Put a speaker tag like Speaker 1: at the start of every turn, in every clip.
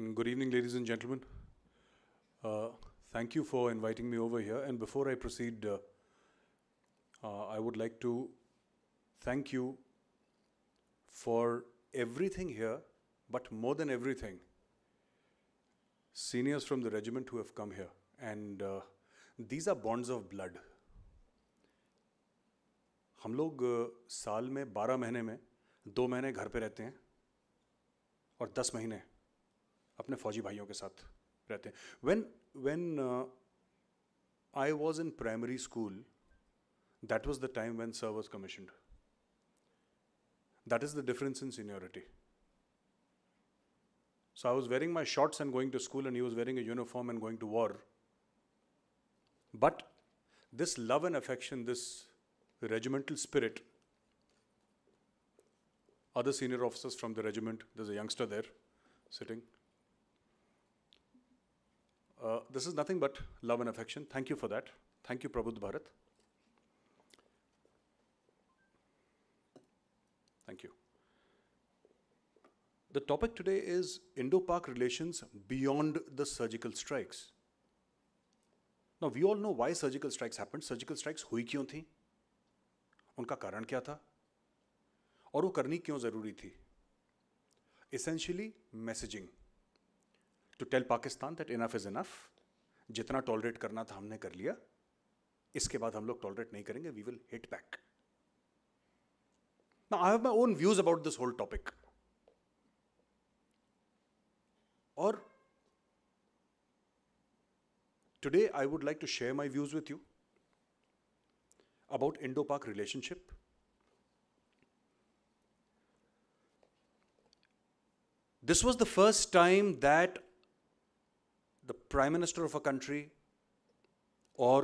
Speaker 1: Mm, good evening, ladies and gentlemen. Uh, thank you for inviting me over here. And before I proceed, uh, uh, I would like to thank you for everything here, but more than everything, seniors from the regiment who have come here. And uh, these are bonds of blood. हम लोग uh, साल में 12 महीने में दो महीने घर पे रहते हैं और 10 महीने when uh, I was in primary school, that was the time when Sir was commissioned. That is the difference in seniority. So I was wearing my shorts and going to school, and he was wearing a uniform and going to war. But this love and affection, this regimental spirit, other senior officers from the regiment, there's a youngster there sitting, uh, this is nothing but love and affection. Thank you for that. Thank you, Prabhu Bharat. Thank you. The topic today is Indo Pak relations beyond the surgical strikes. Now, we all know why surgical strikes happened. Surgical strikes hui क्यों thi? Unka karan kya tha? Aur wo karni क्यों zaruri thi? essentially messaging to tell Pakistan that enough is enough जितना tolerate करना था हमने कर लिया इसके बाद हम लोग टॉलरेट नहीं करेंगे वी विल हिट बैक ना I have my own views about this whole topic और today I would like to share my views with you about Indo Pak relationship this was the first time that the prime minister of a country or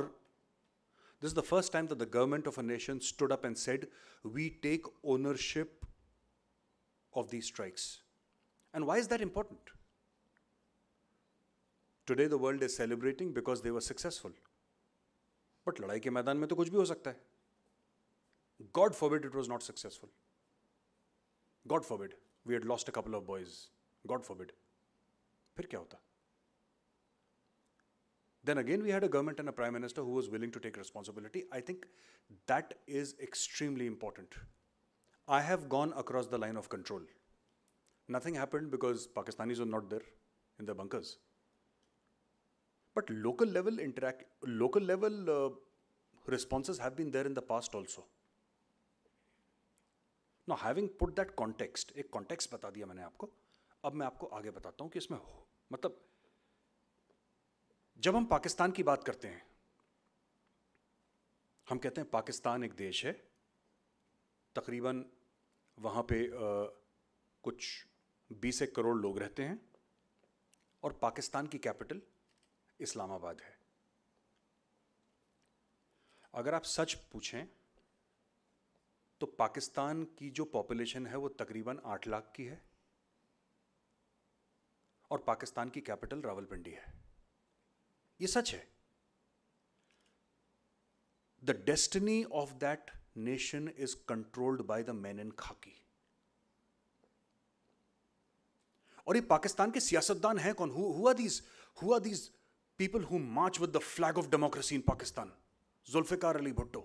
Speaker 1: this is the first time that the government of a nation stood up and said, we take ownership of these strikes. And why is that important? Today the world is celebrating because they were successful. But लड़ाई के मैदान में तो कुछ भी हो God forbid it was not successful. God forbid we had lost a couple of boys. God forbid. फिर क्या होता? Then again, we had a government and a prime minister who was willing to take responsibility. I think that is extremely important. I have gone across the line of control. Nothing happened because Pakistanis were not there in the bunkers. But local level interact, local level uh, responses have been there in the past also. Now, having put that context, एक context बता दिया मैंने आपको अब मैं आपको आगे बताता हूँ कि इसमें हो जब हम पाकिस्तान की बात करते हैं हम कहते हैं पाकिस्तान एक देश है तकरीबन वहाँ पे आ, कुछ बीस एक करोड़ लोग रहते हैं और पाकिस्तान की कैपिटल इस्लामाबाद है अगर आप सच पूछें तो पाकिस्तान की जो पॉपुलेशन है वो तकरीबन आठ लाख की है और पाकिस्तान की कैपिटल रावलपिंडी है ये सच है the destiny of that nation is controlled by the man in khaki और ये पाकिस्तान के सियासतदान हैं कौन हुआ दीज हुआ these people who march with the flag of democracy in Pakistan Zulfikar Ali Bhutto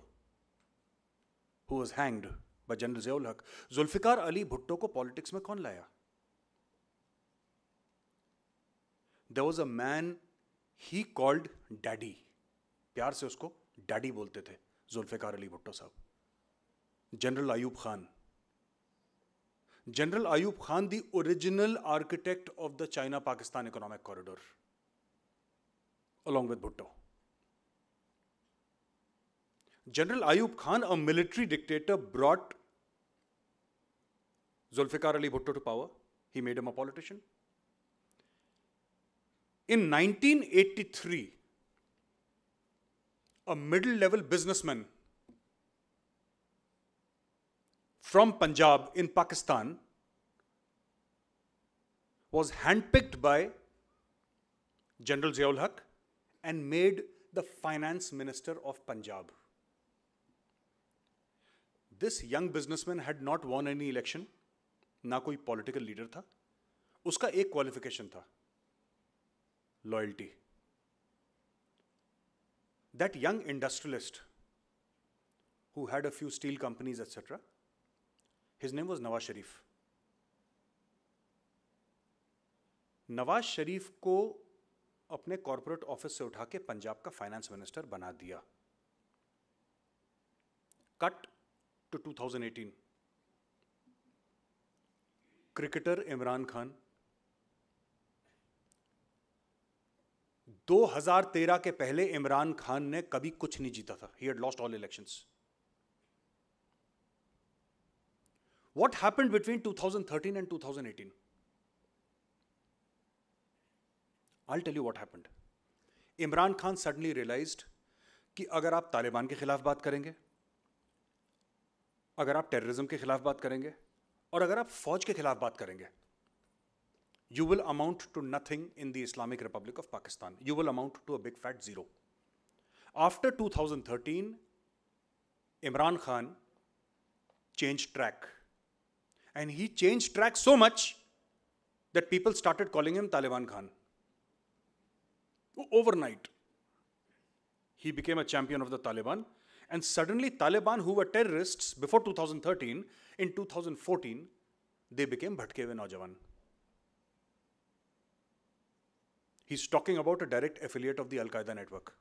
Speaker 1: who was hanged by general Ziaul Haq Zulfikar Ali Bhutto को पॉलिटिक्स में कौन लाया there was a man he called daddy प्यार से उसको डैडी बोलते थे Zulfikar Ali Bhutto sahab general Ayub Khan general Ayub Khan the original architect of the China Pakistan economic corridor along with Bhutto general Ayub Khan a military dictator brought Zulfikar Ali Bhutto to power he made him a politician In 1983, a middle level businessman from Punjab in Pakistan was handpicked by General Ziaul Haq and made the finance minister of Punjab. This young businessman had not won any election, na koi political leader tha. Uska ek qualification tha. loyalty. That young industrialist who had a few steel companies, etc., his name was Nawaz Sharif. Nawaz Sharif ko अपने corporate office से उठा के पंजाब का finance minister बना दिया cut to 2018 cricketer Imran Khan 2013 के पहले इमरान खान ने कभी कुछ नहीं जीता था he had lost all elections thousand thirteen and 2013 thousand 2018 I tell you what happened Imran Khan suddenly realise कि अगर आप तालिबान के खिलाफ बात करेंगे अगर आप टेररिज्म के खिलाफ बात करेंगे और अगर आप फौज के खिलाफ बात करेंगे you will amount to nothing in the Islamic Republic of Pakistan. You will amount to a big fat zero. After 2013, Imran Khan changed track. And he changed track so much that people started calling him Taliban Khan. Overnight, he became a champion of the Taliban. And suddenly, Taliban, who were terrorists before 2013, in 2014, they became Bhatkewe Naujawan. He's talking about a direct affiliate of the Al Qaeda network.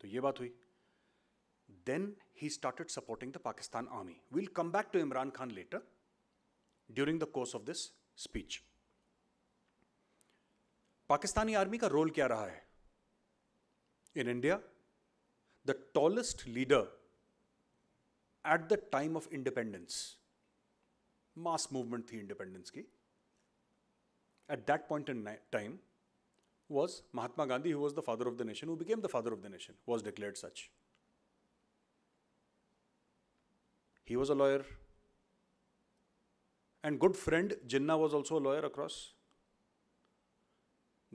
Speaker 1: So, ye baat Then he started supporting the Pakistan army. We'll come back to Imran Khan later during the course of this speech. Pakistani army role kya raha In India, the tallest leader at the time of independence, mass movement the independence ki, at that point in time was Mahatma Gandhi, who was the father of the nation, who became the father of the nation, was declared such. He was a lawyer. And good friend Jinnah was also a lawyer across.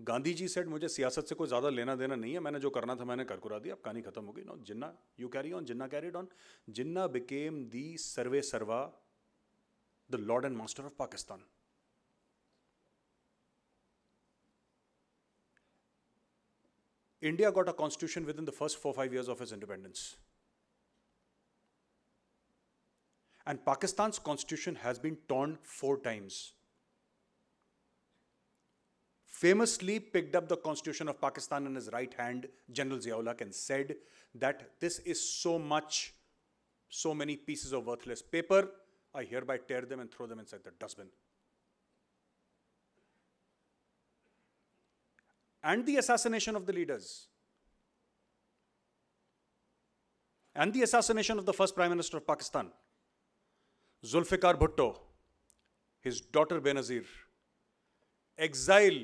Speaker 1: Gandhi ji said, मुझे सियासत से कोई ज़्यादा लेना देना नहीं है मैंने जो करना था मैंने कर कुरा दिया अब कहानी खत्म हो गई no Jinnah you carry on Jinnah carried on Jinnah became the सर्वे सर्वा the lord and master of Pakistan India got a constitution within the first four, five years of its independence. And Pakistan's constitution has been torn four times. Famously picked up the constitution of Pakistan in his right hand, General Ziaul Haq, and said that this is so much, so many pieces of worthless paper, I hereby tear them and throw them inside the dustbin. and the assassination of the leaders and the assassination of the first Prime Minister of Pakistan, Zulfikar Bhutto, his daughter Benazir, exile,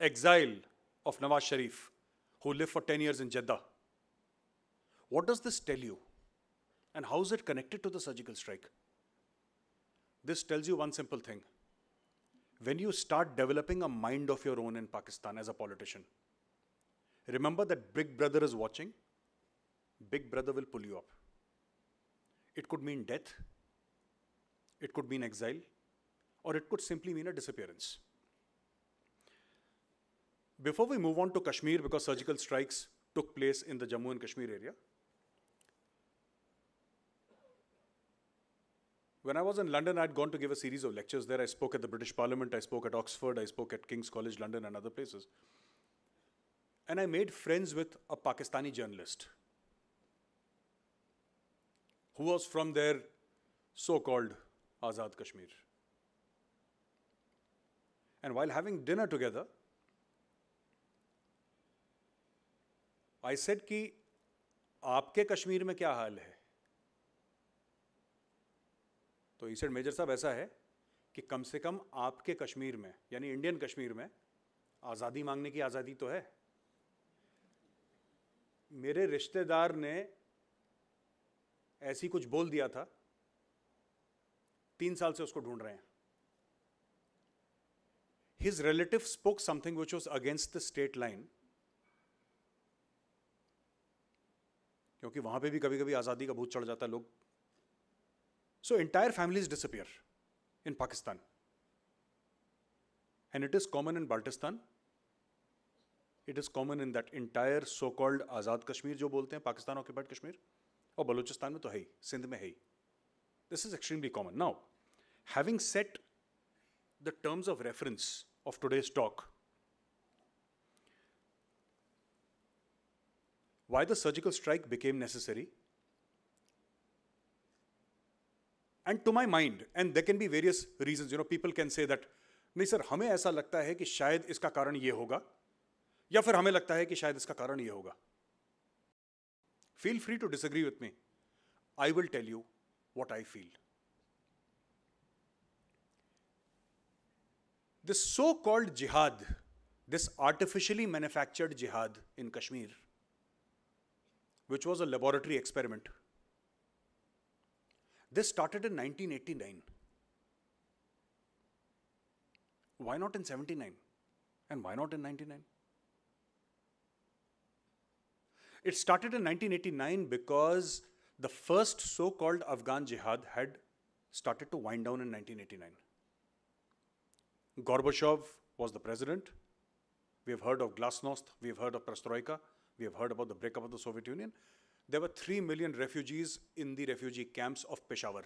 Speaker 1: exile of Nawaz Sharif, who lived for 10 years in Jeddah. What does this tell you? And how is it connected to the surgical strike? This tells you one simple thing when you start developing a mind of your own in Pakistan as a politician, remember that Big Brother is watching. Big Brother will pull you up. It could mean death, it could mean exile, or it could simply mean a disappearance. Before we move on to Kashmir, because surgical strikes took place in the Jammu and Kashmir area, When I was in London, I'd gone to give a series of lectures there. I spoke at the British Parliament, I spoke at Oxford, I spoke at King's College London, and other places. And I made friends with a Pakistani journalist who was from their so called Azad Kashmir. And while having dinner together, I said, "Ki, आपके Kashmir mein kya हाल तो he said major साहब ऐसा है कि कम से कम आपके कश्मीर में यानी इंडियन कश्मीर में आज़ादी मांगने की आज़ादी तो है मेरे रिश्तेदार ने ऐसी कुछ बोल दिया था तीन साल से उसको ढूंढ रहे हैं his relative spoke something which was against the state line क्योंकि वहां पे भी कभी कभी आजादी का भूत चढ़ जाता है लोग So entire families disappear in Pakistan. And it is common in Baltistan. It is common in that entire so-called Azad Kashmir, जो बोलते हैं पाकिस्तान ऑक्यूपाइड कश्मीर और बलूचिस्तान में तो है ही सिंध में है he this is extremely common now having set of terms of reference of why the surgical strike became necessary and to my mind and there can be various reason you know people can say that नहीं sir हमें ऐसा लगता है कि शायद इसका कारण ये होगा या फिर हमें लगता है कि शायद इसका कारण ये होगा feel free to disagree with me I will tell you what I feel this so called jihad this artificially manufactured jihad in Kashmir which was a laboratory experiment This started in 1989. Why not in 79? And why not in 99? It started in 1989 because the first so called Afghan jihad had started to wind down in 1989. Gorbachev was the president. We have heard of Glasnost, we have heard of Perestroika, we have heard about the breakup of the Soviet Union there were 3 million refugees in the refugee camps of Peshawar.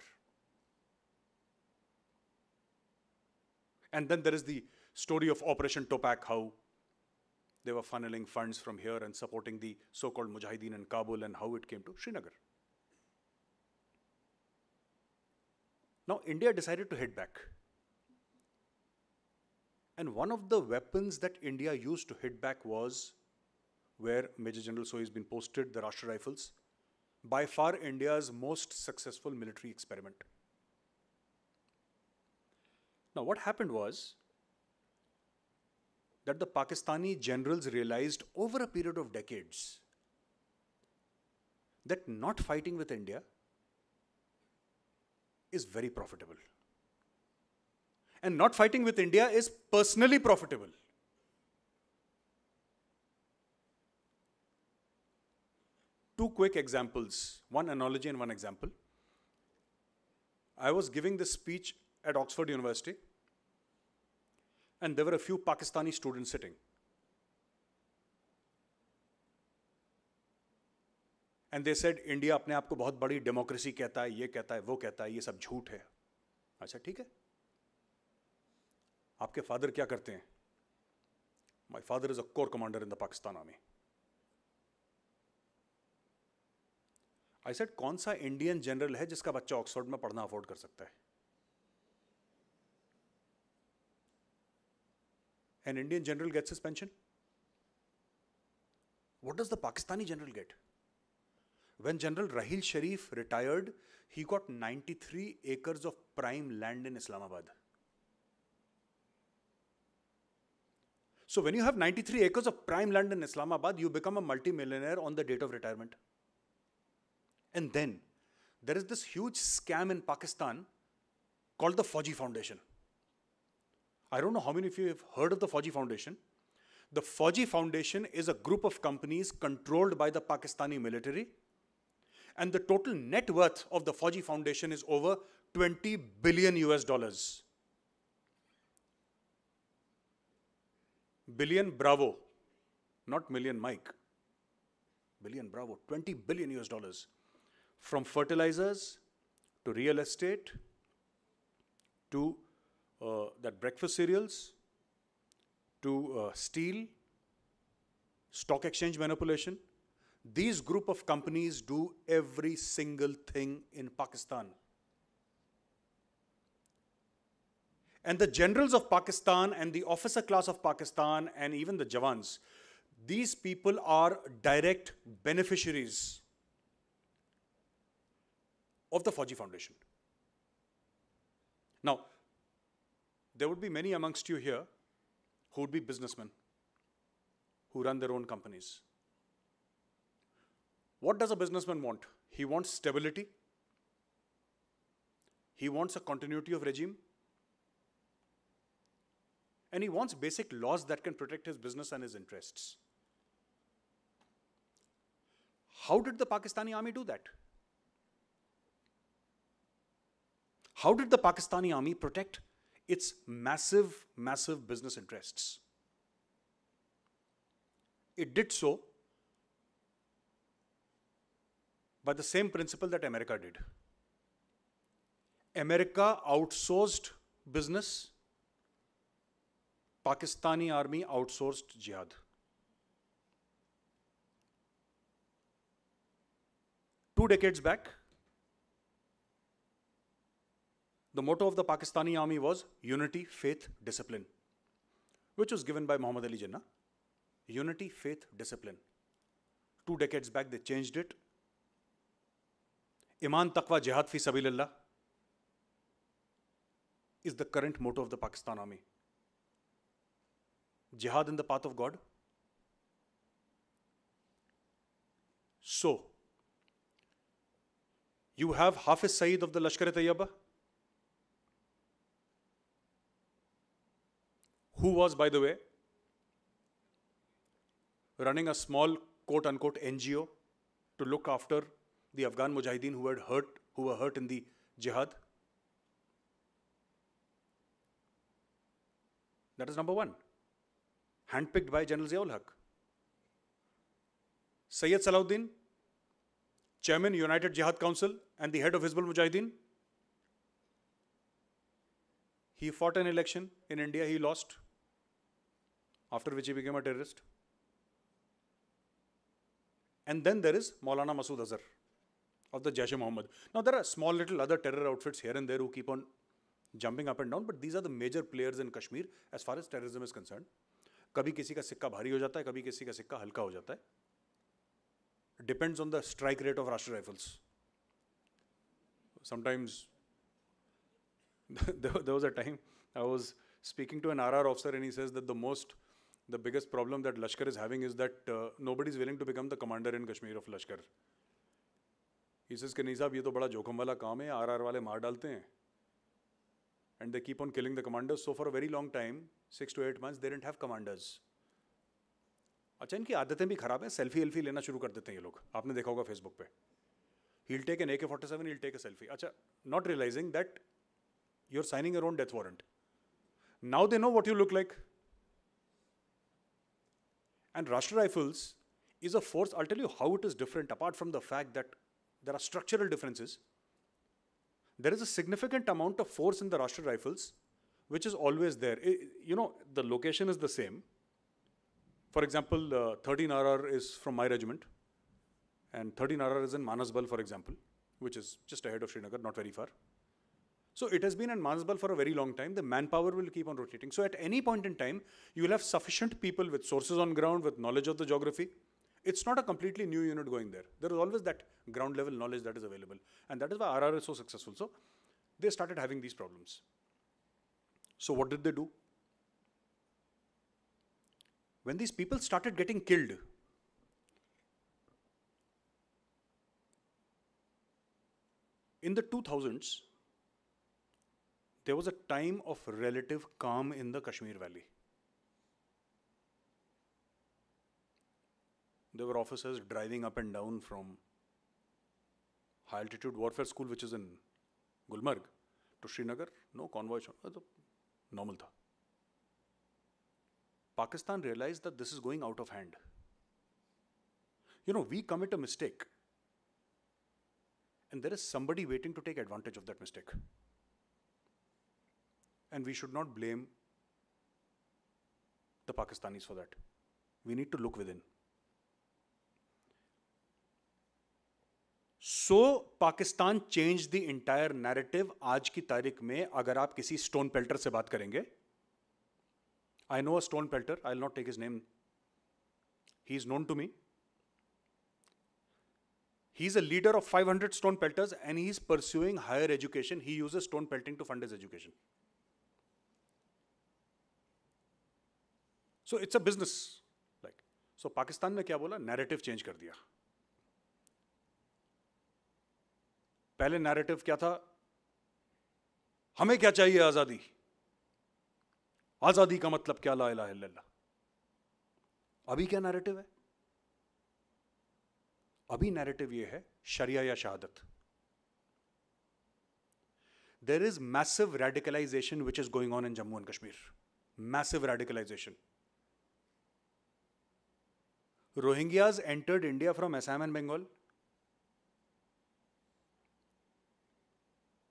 Speaker 1: And then there is the story of Operation Topak, how they were funneling funds from here and supporting the so-called Mujahideen in Kabul and how it came to Srinagar. Now, India decided to hit back. And one of the weapons that India used to hit back was where Major General Sohi has been posted, the Rashtra Rifles. By far, India's most successful military experiment. Now, what happened was that the Pakistani generals realized over a period of decades that not fighting with India is very profitable. And not fighting with India is personally profitable. two quick examples, one analogy and one example. I was giving this speech at Oxford University, and there were a few Pakistani students sitting. And they said India अपने आप को बहुत बड़ी democracy कहता है ये कहता है वो कहता है ये सब झूठ है अच्छा ठीक है आपके फादर क्या करते हैं my father is a corps commander in the Pakistan army I said कौन सा इंडियन जनरल है जिसका बच्चा ऑक्सफोर्ड में पढ़ना अफोर्ड कर सकता है an Indian general get his pension what does the Pakistani general get when general Raheel Sharif retired he got ninety three acres of prime land in Islamabad so when you have ninety three acres of prime land in Islamabad you become a multi millionaire on the date of retirement And then there is this huge scam in Pakistan called the Foji Foundation. I don't know how many of you have heard of the Foji Foundation. The Foji Foundation is a group of companies controlled by the Pakistani military. And the total net worth of the Foji Foundation is over 20 billion US dollars. Billion, bravo. Not million, Mike. Billion, bravo. 20 billion US dollars from fertilizers to real estate to uh, that breakfast cereals to uh, steel, stock exchange manipulation. These group of companies do every single thing in Pakistan. And the generals of Pakistan and the officer class of Pakistan and even the Jawans, these people are direct beneficiaries of the 4 Foundation. Now, there would be many amongst you here who would be businessmen, who run their own companies. What does a businessman want? He wants stability. He wants a continuity of regime. And he wants basic laws that can protect his business and his interests. How did the Pakistani army do that? How did the Pakistani army protect its massive, massive business interests? It did so by the same principle that America did. America outsourced business, Pakistani army outsourced jihad. Two decades back, The motto of the Pakistani army was Unity, Faith, Discipline, which was given by Muhammad Ali Jinnah. Unity, Faith, Discipline. Two decades back, they changed it. Iman, Taqwa, Jihad fi Sabilillah is the current motto of the Pakistan army. Jihad in the path of God. So, you have Hafiz Saeed of the Lashkar-e-Tayyaba, who was, by the way, running a small quote unquote NGO to look after the Afghan Mujahideen who had hurt who were hurt in the jihad. That is number one. Handpicked by General Ziaul Haq. Sayyid Salahuddin, Chairman United Jihad Council and the head of Hizbul Mujahideen. He fought an election in India, he lost. after which he became a terrorist. And then there is Maulana Masood Azhar of the Jaish e Mohammed. Now there are small little other terror outfits here and there who keep on jumping up and down, but these are the major players in Kashmir as far as terrorism is concerned. कभी किसी का सिक्का भारी हो जाता है कभी किसी का सिक्का हल्का हो जाता है depends on the strike rate of Rashtra Rifles sometimes there, there was a time I was speaking to an RR officer and he says that the most the biggest problem that Lashkar is having is that uh, nobody is willing to become the commander in Kashmir of Lashkar. He says, Kani साहब ये तो बड़ा जोखम वाला काम है are are वाले मार डालते हैं and they keep on killing the commanders so for a very long time six to eight months they don't have commanders अच्छा इनकी आदतें भी खराब हैं सेल्फी एल्फी लेना शुरू कर देते हैं ये लोग आपने देखा होगा फेसबुक पे heal take an A K forty seven heel take a selfie अच्छा not realising that you are signing your own death warrant now they know what you look like And Rashtra Rifles is a force. I'll tell you how it is different, apart from the fact that there are structural differences. There is a significant amount of force in the Rashtra Rifles, which is always there. It, you know, the location is the same. For example, uh, 13 RR is from my regiment, and 13 RR is in Manasbal, for example, which is just ahead of Srinagar, not very far. So it has been in for a very long time. The manpower will keep on rotating. So at any point in time, you will have sufficient people with sources on ground, with knowledge of the geography. It's not a completely new unit going there. There is always that ground level knowledge that is available. And that is why RR is so successful. So they started having these problems. So what did they do? When these people started getting killed, in the 2000s, there was a time of relative calm in the Kashmir Valley. There were officers driving up and down from High Altitude Warfare School, which is in Gulmarg, to Srinagar. No convoy. Normal tha. Pakistan realized that this is going out of hand. You know, we commit a mistake, and there is somebody waiting to take advantage of that mistake. And we should not blame the Pakistanis for that. We need to look within. So Pakistan change the entire narrative आज की तारीख में अगर आप किसी stone पेल्टर से बात करेंगे I know a stone pelter I not take his name he is known to me he is a leader of 500 stone pelters and he is pursuing higher education he uses stone pelting to fund his education so it's a business like so Pakistan ने क्या बोला narrative change कर दिया पहले narrative क्या था हमें क्या चाहिए आज़ादी आज़ादी का मतलब क्या ला इला अभी क्या नैरेटिव है अभी नैरेटिव ये है शरिया या शहादत there is massive radicalisation which is going on in Jammu and Kashmir massive radicalisation Rohingyas entered India from Assam and Bengal.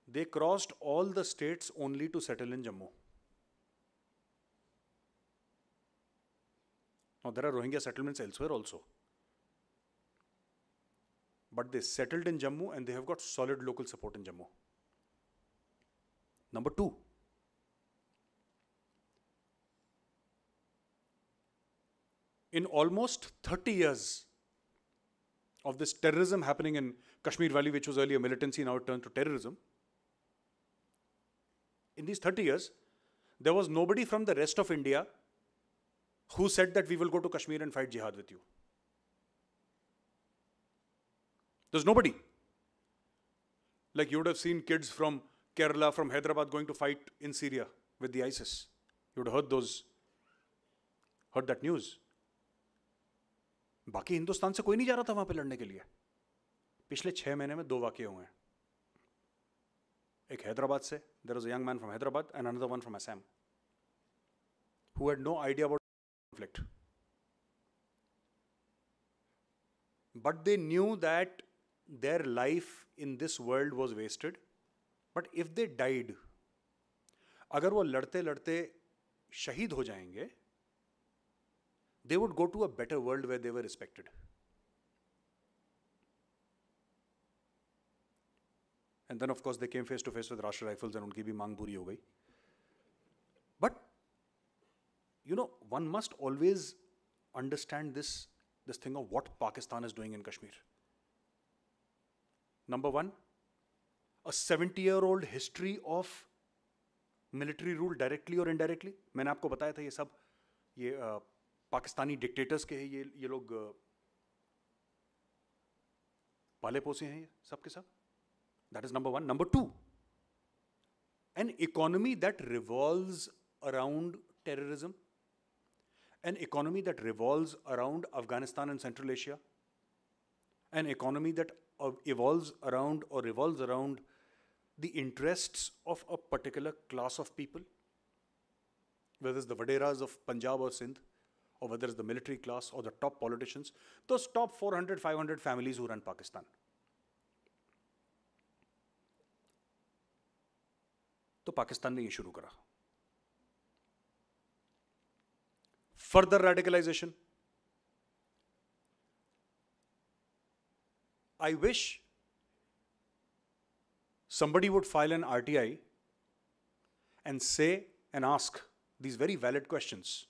Speaker 1: They crossed all the states only to settle in Jammu. Now, there are Rohingya settlements elsewhere also. But they settled in Jammu and they have got solid local support in Jammu. Number two, in almost 30 years of this terrorism happening in Kashmir Valley, which was earlier militancy, now it turned to terrorism. In these 30 years, there was nobody from the rest of India who said that we will go to Kashmir and fight jihad with you. There's nobody. Like you would have seen kids from Kerala, from Hyderabad going to fight in Syria with the ISIS. You would have heard those, heard that news. बाकी हिंदुस्तान से कोई नहीं जा रहा था वहां पे लड़ने के लिए पिछले छह महीने में दो वाक्य हुए हैं एक हैदराबाद से देर इज अंग young man from Hyderabad and another one from Assam who had no idea about conflict but they knew that their life in this world was wasted but if they died अगर वो लड़ते लड़ते शहीद हो जाएंगे they would go to a better world where they were respected. And then, of course, they came face to face with Rashtra Rifles and unki bhi mang buri ho But, you know, one must always understand this, this thing of what Pakistan is doing in Kashmir. Number one, a 70 year old history of military rule directly or indirectly. I have told you this. Pakistani dictators के हैं ये ये लोग पाले पोसे हैं ये सब के सब that is number one number two an economy that revolve around terrorism an economy that revolve around Afghanistan and central Asia an economy that evolve around और revolve around the interest of a particular class of people what is the waderas of Punjab और Sindh or whether it's the military class or the top politicians, those top 400, 500 families who run Pakistan. तो पाकिस्तान ने ये शुरू करा further I wish somebody would file an RTI and say and ask these very valid questions.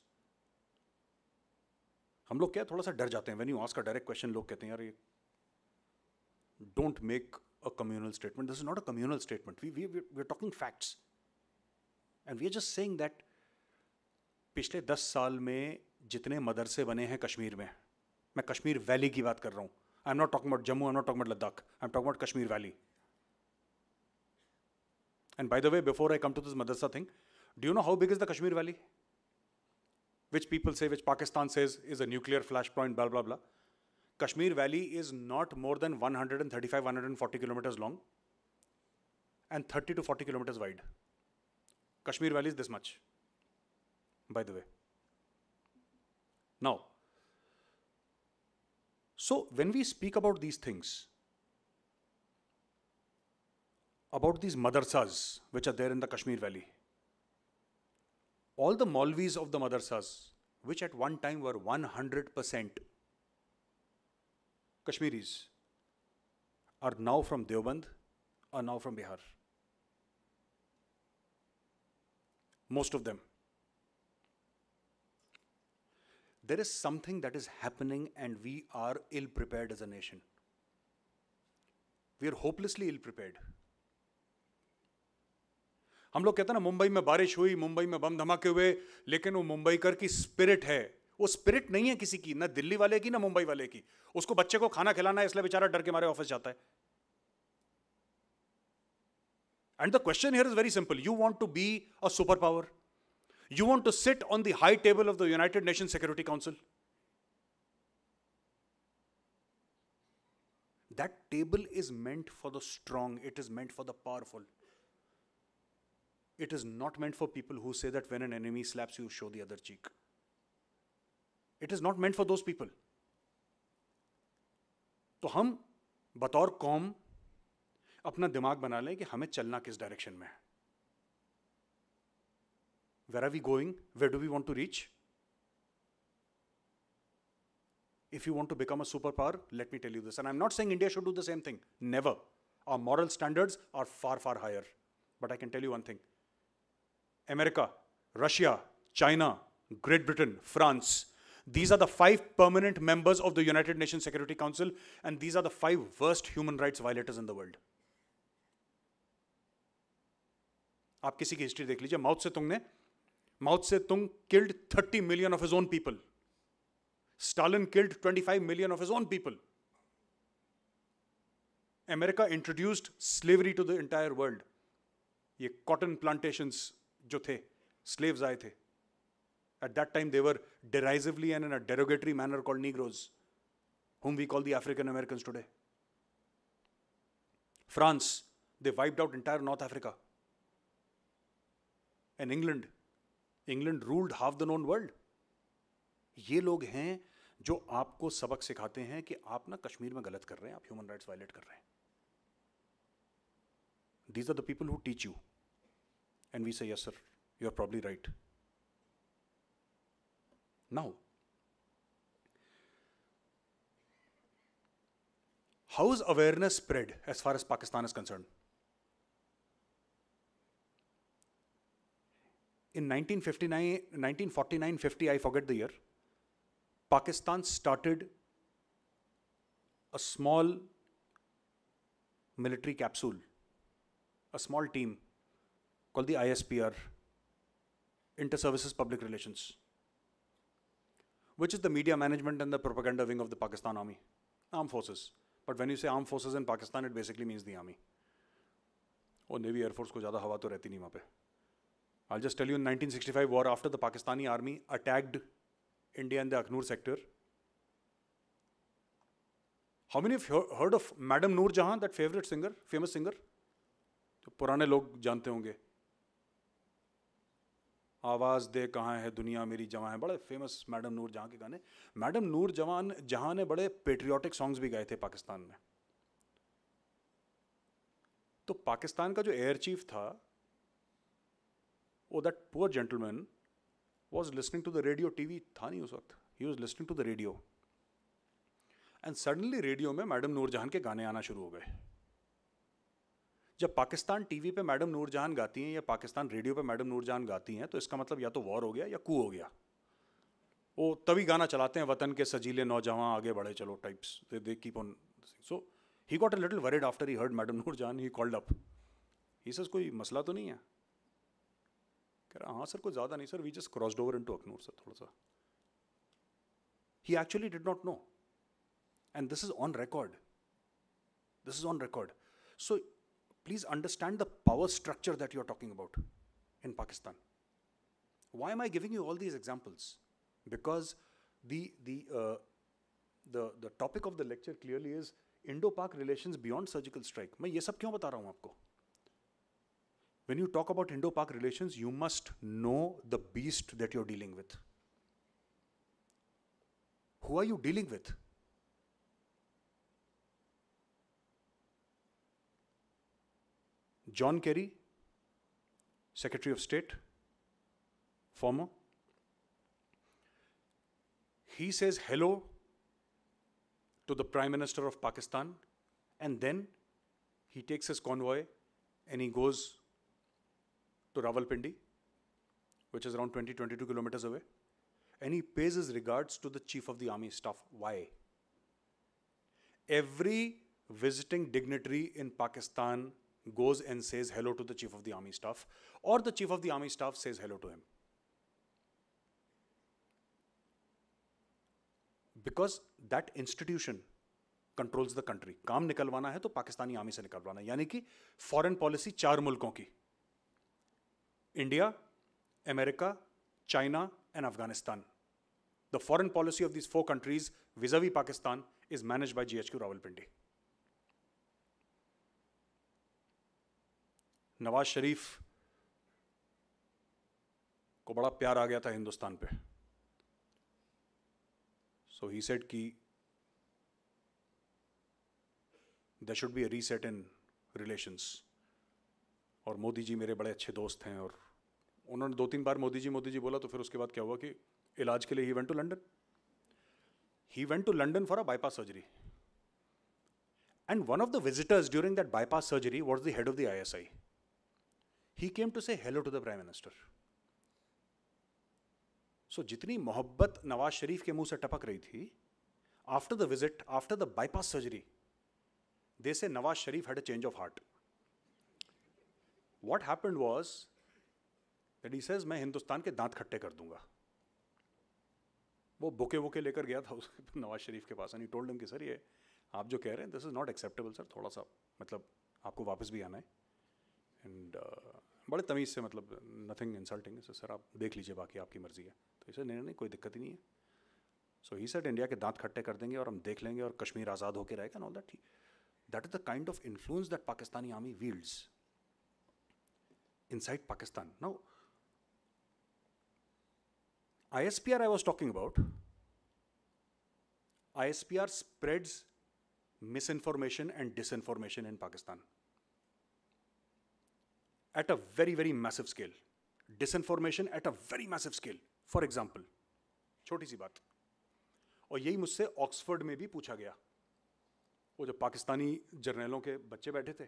Speaker 1: हम लोग क्या थोड़ा सा डर जाते हैं when you ask a direct question लोग कहते हैं यार ये don't make a communal statement this is not a communal statement we we we are talking facts and we are just saying that पिछले दस साल में जितने मदरसे बने हैं कश्मीर में मैं कश्मीर वैली की बात कर रहा हूँ I am not talk about Jammu I am not talk about Ladakh I am talk about Kashmir valley and by the way before I come to this madrasa thing do you know how big is the Kashmir valley which people say, which Pakistan says is a nuclear flashpoint, blah, blah, blah. Kashmir Valley is not more than 135, 140 kilometers long and 30 to 40 kilometers wide. Kashmir Valley is this much, by the way. Now, so when we speak about these things, about these madarsas which are there in the Kashmir Valley, all the Malvis of the madrasas, which at one time were 100% Kashmiris, are now from Deoband, are now from Bihar. Most of them. There is something that is happening, and we are ill prepared as a nation. We are hopelessly ill prepared. हम लोग कहते हैं ना मुंबई में बारिश हुई मुंबई में बम धमाके हुए लेकिन वो मुंबई कर की स्पिरिट है वो स्पिरिट नहीं है किसी की ना दिल्ली वाले की ना मुंबई वाले की उसको बच्चे को खाना खिलाना है इसलिए बेचारा डर के मारे ऑफिस जाता है and the question here is very simple you want to be a super power you want to sit on the high table of the United Nation security council that table is meant for the strong it is meant for the powerful It is not meant for people who say that when an enemy slaps you, show the other cheek. It is not meant for those people. तो हम बतौर कौम अपना दिमाग बना लें कि हमें चलना किस डायरेक्शन में है where are we going where do we want to reach if you want to become a superpower let me tell you this and i'm not saying india should do the same thing never our moral standards are far far higher but i can tell you one thing America, Russia, China, Great Britain, France. These are the five permanent members of the United Nations Security Council, and these are the five worst human rights violators in the world. आप किसी की history देख लीजिए mouth Tse तुंग ने Mao Tse Tung killed 30 million of his own people Stalin killed 25 million of his own people America introduced slavery to the entire world ये cotton plantations जो थे slaves आए थे at that time they were derisively and in a derogatory manner called negroes whom we call the African American today France they wiped out entire north Africa and England England ruled half the known world ये लोग हैं जो आपको सबक सिखाते हैं कि आप ना कश्मीर में गलत कर रहे हैं आप ह्यूमन राइट्स वायलेट कर रहे हैं these are the people who teach you And we say, yes, sir, you're probably right. Now, how is awareness spread as far as Pakistan is concerned? In 1949, 50, I forget the year, Pakistan started a small military capsule, a small team called the ISPR, Inter-Services Public Relations, which is the media management and the propaganda wing of the Pakistan Army, armed forces. But when you say armed forces in Pakistan, it basically means the army. और navy air force को ज़्यादा हवा तो रहती नहीं वहाँ पे I'll just tell you in 1965 war after the Pakistani army attacked India in the Akhnur sector. How many have heard of Madam Noor Jahan, that favorite singer, famous singer? तो पुराने लोग जानते होंगे आवाज़ दे कहाँ है दुनिया मेरी जवान है बड़े फेमस मैडम नूर जहाँ के गाने मैडम नूर जवान जहाँ ने बड़े पेट्रियाटिक सॉन्ग्स भी गाए थे पाकिस्तान में तो पाकिस्तान का जो एयर चीफ था वो that poor gentleman was listening to the radio TV था नहीं उस वक्त he was listening to the radio and suddenly radio में मैडम नूरजहान के गाने आना शुरू हो गए जब पाकिस्तान टीवी पे मैडम नूरजहान गाती हैं या पाकिस्तान रेडियो पे मैडम नूरजहान गाती हैं तो इसका मतलब या तो वॉर हो गया या कू हो गया वो तभी गाना चलाते हैं वतन के सजीले नौजवान आगे बढ़े चलो types they they keep on so he got a little worried after he heard madam Noorjahan he called up he sir कोई मसला तो नहीं है कह रहा हाँ सर कोई ज़्यादा नहीं sir we just crossed over into Akhnoor sir थोड़ा सा he actually did not know and this is on record this is on record so please understand the power structure that you're talking about in Pakistan. Why am I giving you all these examples? Because the, the, uh, the, the topic of the lecture clearly is Indo-Pak relations beyond surgical strike. When you talk about Indo-Pak relations, you must know the beast that you're dealing with. Who are you dealing with? John Kerry, Secretary of State, former. He says hello to the Prime Minister of Pakistan and then he takes his convoy and he goes to Rawalpindi, which is around 20 22 kilometers away, and he pays his regards to the Chief of the Army Staff. Why? Every visiting dignitary in Pakistan goes and says hello to the chief of the army staff or the chief of the army staff says hello to him because that institution controls the country काम निकलवाना है तो Pakistani army से निकलवाना यानी कि foreign policy चार मुल्कों की India America China and Afghanistan the foreign policy of this four countries vis a vis Pakistan is manage by GHQ Rawalpindi Nawaz Sharif को बड़ा प्यार आ गया था हिंदुस्तान पे सो ही सेट कि they should be a reset in relations और मोदी जी मेरे बड़े अच्छे दोस्त हैं और उन्होंने दो तीन बार मोदी जी मोदी जी बोला तो फिर उसके बाद क्या हुआ कि इलाज के लिए he went to London he went to London for a bypass surgery and one of the visitors during that bypass surgery was the head of the I S I he came to say hello to the prime minister so जितनी मोहब्बत नवाज शरीफ के मुंह से टपक रही थी after the visit after the bypass surgery they say Nawaz Sharif had a change of heart what happened was that he says मैं हिंदुस्तान के दांत खट्टे कर दूंगा वो बुके वुके लेकर गया था उसके नवाज शरीफ के पास एंड टोल्ड हिम कि सर ये आप जो कह रहे हैं this is not acceptable sir थोड़ा सा मतलब आपको वापस भी आना है एंड uh, बड़े तमीज़ से मतलब नथिंग इंसल्टिंग सर सर आप देख लीजिए बाकी आपकी मर्ज़ी है तो इसे नहीं नहीं कोई दिक्कत ही नहीं है सो ही सेट इंडिया के दांत खट्टे कर देंगे और हम देख लेंगे और कश्मीर आज़ाद होकर रहेगा and that that is the kind of influence that Pakistani army wields was talking about I S P R spreads misinformation and disinformation in Pakistan at a very, very massive scale. Disinformation at a very massive scale. For example, छोटी सी बात और यही मुझसे Oxford में भी पूछा गया वो जो पाकिस्तानी जर्नलों के बच्चे बैठे थे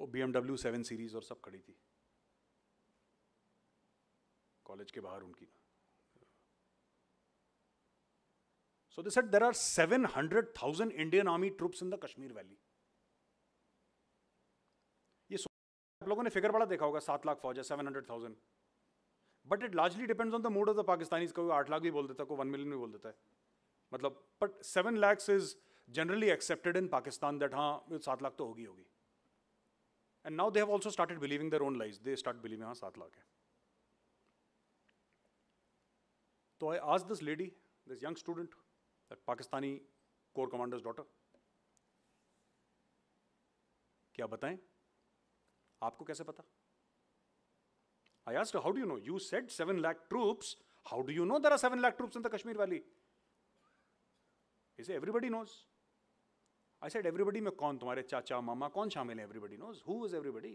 Speaker 1: वो बी एमडब्ल्यू सेवन सीरीज और सब खड़ी थी कॉलेज के बाहर उनकी so they said there are seven hundred thousand Indian army troops in the Kashmir valley आप लोगों ने फिगर बड़ा देखा होगा सात लाख फौज है seven hundred thousand but it largely depends on the mood of the Pakistani कोई आठ लाख भी बोल देता है कोई वन मिलियन भी बोल देता है मतलब but seven lakhs is generally accepted in Pakistan that हाँ सात लाख तो होगी होगी and now they have also started believing their own lies they start believing हाँ सात लाख है तो आई आज this lady this young student that Pakistani core commander's daughter क्या बताएं आपको कैसे पता I asked how do you know you said seven lakh troops how do you know there are seven lakh troops in the Kashmir valley इसे everybody knows I said everybody में कौन तुम्हारे चाचा मामा कौन शामिल है everybody knows who is everybody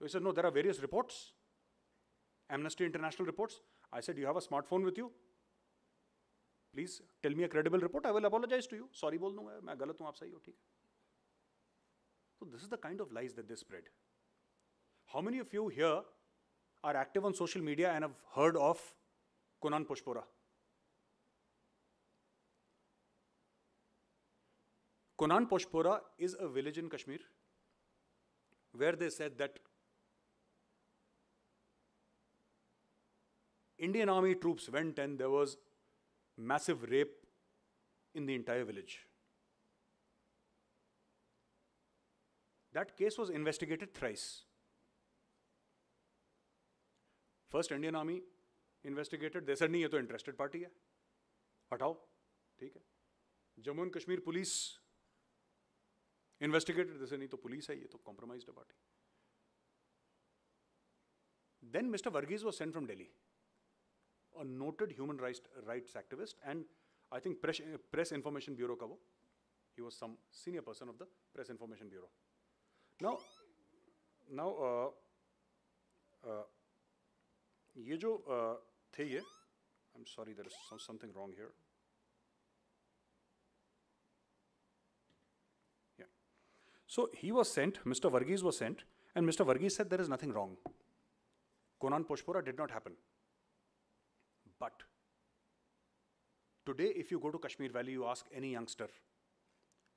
Speaker 1: तो इसे no there are various reports Amnesty International reports I said you have a smartphone with you please tell me a credible report I will apologise to you sorry बोल दूंगा मैं गलत हूं आप सही हो ठीक है So this is the kind of lies that they spread. How many of you here are active on social media and have heard of Kunan Pushpora? Kunan Pushpora is a village in Kashmir where they said that Indian army troops went and there was massive rape in the entire village. That case was investigated thrice. First Indian army investigated they sir नहीं ये तो interested party है हटाओ ठीक है Jammu and Kashmir police investigated they नहीं तो police है ये तो compromise party then mister Verghese was sent from Delhi a noted human rights activist and I think press information bureau का वो he was some senior person of the press information bureau Now, now ये जो थे ये I am sorry there is something wrong here So he was sent, Mr. Varghese was sent, and Mr. Varghese said there is nothing wrong. Konan Poshpura did not happen. But today, if you go to Kashmir Valley, you ask any youngster,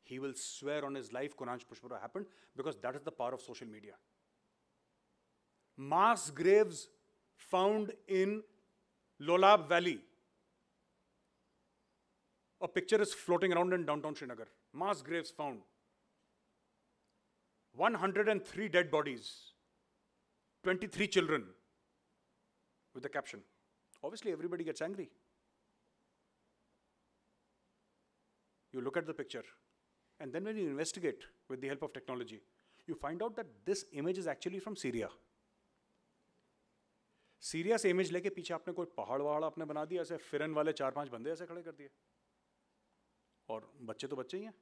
Speaker 1: he will swear on his life Kunanj Pushpura happened because that is the power of social media. Mass graves found in Lolab Valley. A picture is floating around in downtown Srinagar. Mass graves found. 103 dead bodies, 23 children, with the caption. Obviously, everybody gets angry. You look at the picture, and then when you investigate with the help of technology, you find out that this image is actually from Syria. Syria से image लेके पीछे आपने कोई पहाड़ वहाड़ आपने बना दिया ऐसे फिरन वाले चार पांच बंदे ऐसे खड़े कर दिए और बच्चे तो बच्चे ही हैं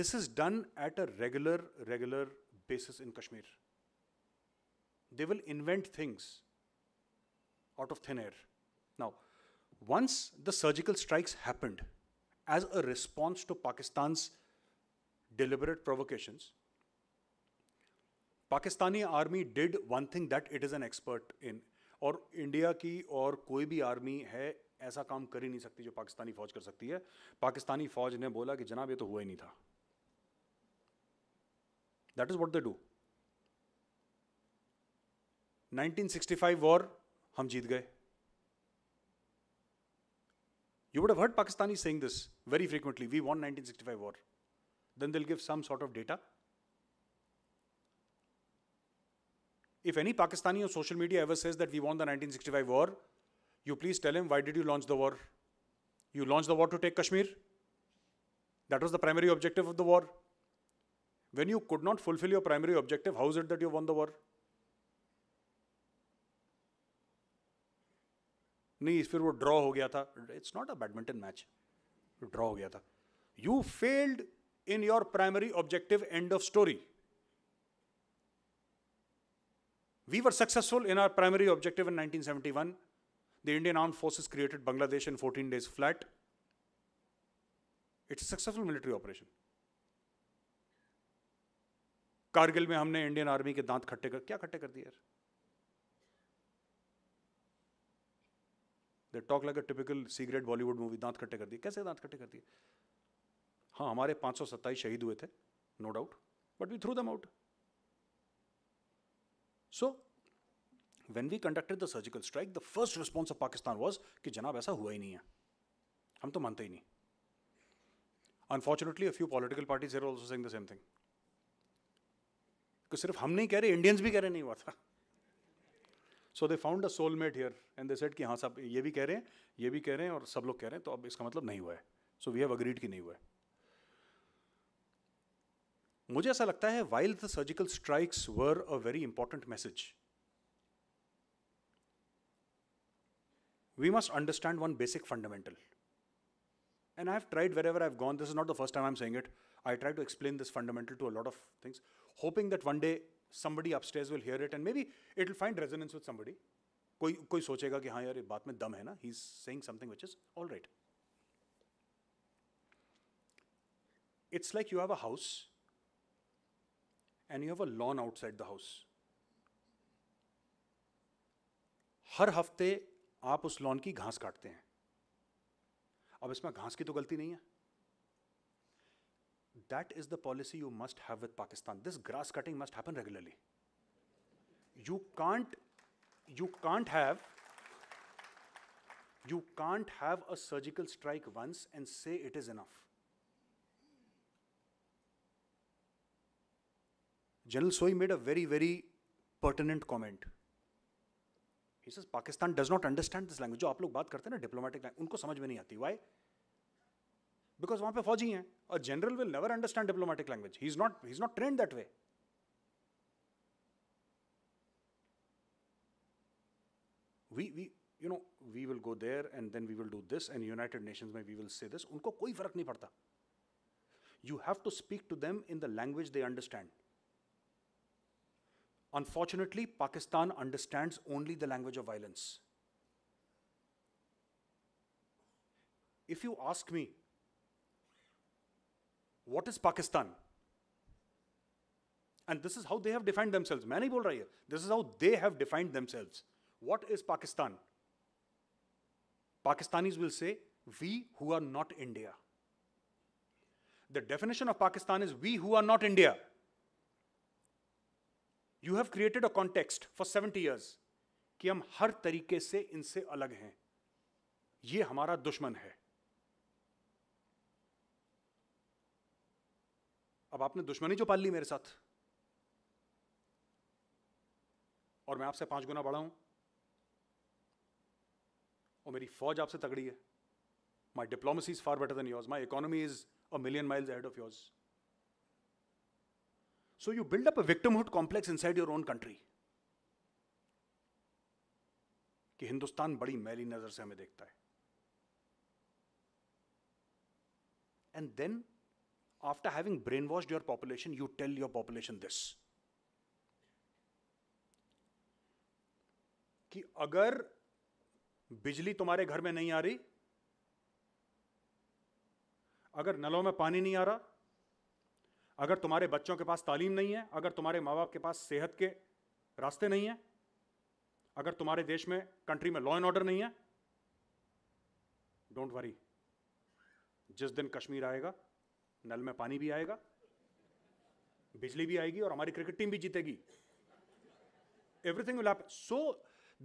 Speaker 1: this is done at a regular regular basis in Kashmir they will invent things out of thin air. Now, once the surgical strikes happened, as a response to Pakistan's deliberate provocations, Pakistani army did one thing that it is an expert in और India की और कोई भी army है ऐसा काम कर ही नहीं सकती जो पाकिस्तानी फ़ौज कर सकती है पाकिस्तानी फ़ौज ने बोला कि जनाब ये तो हुआ ही नहीं था that is what they do 1965 war हम जीत गए You would have heard Pakistanis saying this very frequently. We won 1965 war. Then they'll give some sort of data. If any Pakistani on social media ever says that we won the 1965 war, you please tell him why did you launch the war? You launched the war to take Kashmir. That was the primary objective of the war. When you could not fulfill your primary objective, how is it that you won the war? नहीं फिर वो draw हो गया था it's not a badminton match draw हो गया था you failed in your primary objective end of story we were successful in our primary objective in 1971 the Indian armed forces created Bangladesh in 14 days flat it's successful military operation Kargil में हमने Indian army के दांत खट्टे कर क्या खट्टे कर दिए यार they talk like a typical C grade Bollywood movie दांत खट्टे कर दिए कैसे दांत खट्टे कर दिए हाँ हमारे पाँच सौ सत्ताईस शहीद हुए थे no doubt but we threw them out so when we conducted the surgical strike the first response of Pakistan was कि जनाब ऐसा हुआ ही नहीं है हम तो मानते ही नहीं unfortunately few political parties are also saying the same thing सिर्फ हम नहीं कह रहे इंडियंस भी कह रहे नहीं हुआ था so they found a soulmate here and they said कि हाँ सब ये भी कह रहे हैं ये भी कह रहे हैं और सब लोग कह रहे हैं तो अब इसका मतलब नहीं हुआ है सो वी हैव अग्रीड कि नहीं हुआ है मुझे ऐसा लगता है while the surgical strikes were a very important message we must understand one basic fundamental. And I've tried wherever I've gone, this is not the first time I'm saying it. I try to explain this fundamental to a lot of things, hoping that one day somebody upstairs will hear it and maybe it will find resonance with somebody कोई कोई सोचेगा कि हाँ यार ये बात में दम है ना he is saying something which is all right it's like you have a house and you have a lawn outside the house हर हफ्ते आप उस लॉन की घास काटते हैं अब इसमें घास की तो गलती नहीं है That is the policy you must have with Pakistan. This grass cutting must happen regularly. You can't, you can't have, you can't have a surgical strike once and say it is enough. General Sohi made a very, very pertinent comment. He says Pakistan does not understand this language. जो आप लोग बात करते हैं ना diplomatic उनको समझ में नहीं आती. Why? बिकॉज वहां पे फौजी हैं और general will never understand diplomatic language he is not he is not trained that way we we you know we will go there and then we will do this and United Nations में we will say this उनको कोई फर्क नहीं पड़ता you have to speak to them in the language they understand unfortunately Pakistan understands only the language of violence if you ask me what is Pakistan? And this is how they have defined themselves. मैं नहीं बोल रहा ये this is how they have defined themselves what is Pakistan Pakistanis will say, we who are not India. The definition of Pakistan is we who are not India. You have created a context for 70 years कि हम हर तरीके से इनसे अलग हैं ये हमारा दुश्मन है अब आपने दुश्मनी जो पाल ली मेरे साथ और मैं आपसे पांच गुना बड़ा हूं और मेरी फौज आपसे तगड़ी है my diplomacy is far better than yours my economy is a million miles ahead of yours so you build up a victimhood complex inside your own country कि हिंदुस्तान बड़ी मैली नजर से हमें देखता है and then after having brainwashed your population, you tell your population this कि अगर बिजली तुम्हारे घर में नहीं आ रही अगर नलों में पानी नहीं आ रहा अगर तुम्हारे बच्चों के पास तालीम नहीं है अगर तुम्हारे माँ बाप के पास सेहत के रास्ते नहीं है अगर तुम्हारे देश में कंट्री में लॉ एंड ऑर्डर नहीं है डोंट वरी जिस दिन कश्मीर आएगा नल में पानी भी आएगा बिजली भी आएगी और हमारी क्रिकेट टीम भी जीतेगी everything will happen so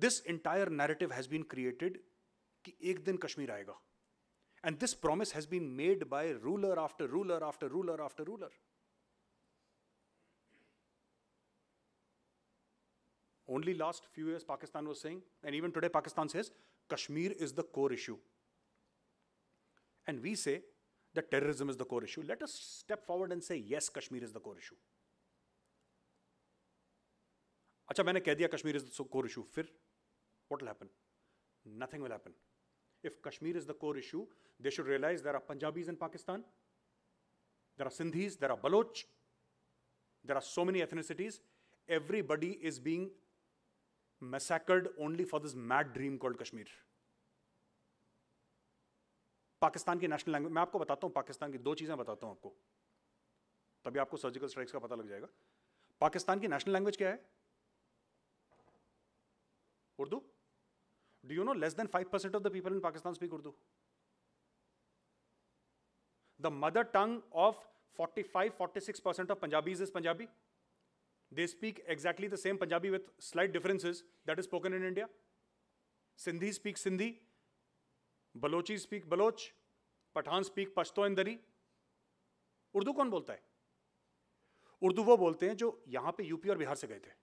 Speaker 1: this entire narrative has been created कि एक दिन कश्मीर आएगा and this promise has been made by ruler after ruler after ruler after ruler only last few years Pakistan was saying and even today Pakistan says Kashmir is the core issue and we say that terrorism is the core issue. Let us step forward and say, yes, Kashmir is the core issue. अच्छा मैंने कह दिया Kashmir is the core issue फिर what will happen nothing will happen if Kashmir is the core issue they should realise there are Punjabis in Pakistan there are Sindhis there are Baloch there are so many ethnicities everybody is being massacred only for this mad dream called Kashmir. Pakistan की national language मैं आपको बताता हूँ पाकिस्तान की दो चीज़ें बताता हूँ आपको तभी आपको सर्जिकल स्ट्राइक्स का पता लग जाएगा पाकिस्तान की नेशनल लैंग्वेज क्या है Urdu do you know less than five percent of the people in Pakistan speak Urdu the mother tongue of forty five forty six percent of Punjabi is Punjabi they speak exactly the same Punjabi with slight differences that is spoken in India Sindhi speak Sindhi Balochi speak Baloch Pathan speak Pashto Dari Urdu कौन बोलता है उर्दू वो बोलते हैं जो यहां पे UP और बिहार से गए थे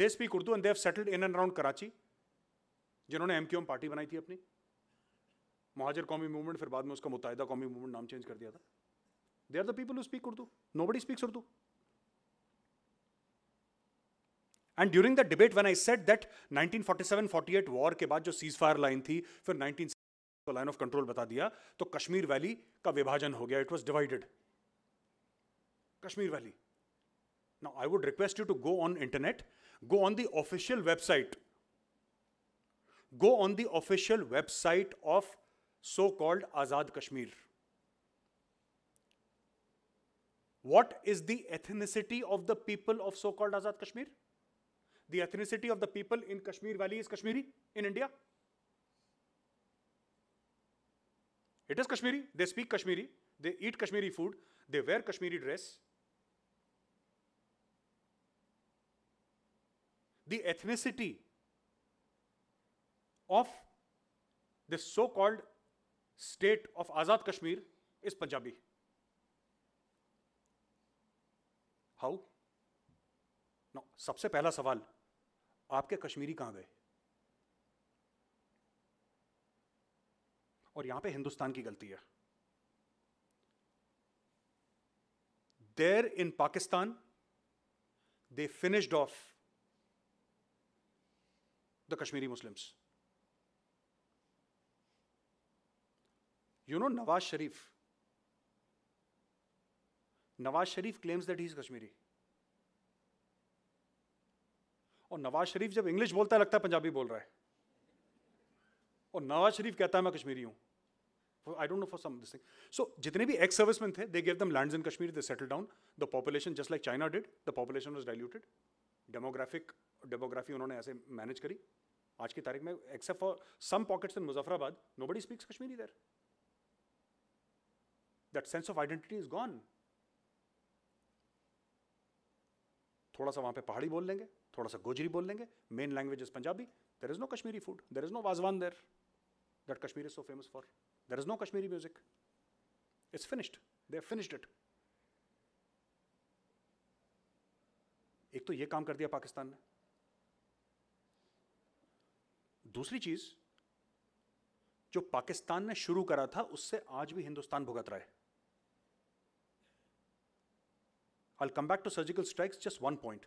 Speaker 1: they speak Urdu and they've settled in and around Karachi जिन्होंने एम क्यू एम पार्टी बनाई थी अपनी महाजर कौमी मूवमेंट फिर बाद में उसका मुतहदा कौमी मूवमेंट नाम चेंज कर दिया था they are the people who speak Urdu nobody speaks Urdu and during the debate one I said that 1947-48 war के बाद जो सीज फायर लाइन थी फिर नाइनटीन को लाइन ऑफ कंट्रोल बता दिया तो कश्मीर वैली का विभाजन हो गया it was divided Kashmir valley now I would request you to go on internet go on the official website go on the official website of so called Azad Kashmir what is the ethnicity of the people of so called Azad Kashmir the ethnicity of the people in Kashmir Valley is Kashmiri in India? It is Kashmiri. They speak Kashmiri. They eat Kashmiri food. They wear Kashmiri dress. The ethnicity of the so called state of Azad Kashmir is Punjabi. How? No सबसे पहला सवाल आपके कश्मीरी कहां गए और यहां पे हिंदुस्तान की गलती है there in Pakistan they finished off the Kashmiri Muslims you know Nawaz Sharif Nawaz Sharif claims that he is Kashmiri और नवाज शरीफ जब इंग्लिश बोलता है लगता है पंजाबी बोल रहा है और नवाज शरीफ कहता है मैं कश्मीरी हूँ I don't know for some this thing so जितने भी एक्स सर्विसमैन थे they gave them lands in Kashmir they settle down the population just like China did the population was diluted demographic demography उन्होंने ऐसे मैनेज करी आज की तारीख में except for some pockets in Muzaffarabad nobody speaks Kashmiri there that sense of identity is gone थोड़ा सा वहां पे पहाड़ी बोल लेंगे थोड़ा सा गोजरी बोल लेंगे main language is Punjabi there is no Kashmiri food there is no wazwan there that Kashmir is so famous for there is no Kashmiri music it's finished they finished it एक तो ये काम कर दिया पाकिस्तान ने दूसरी चीज जो पाकिस्तान ने शुरू करा था उससे आज भी हिंदुस्तान भुगत रहा है I come back to surgical strikes just one point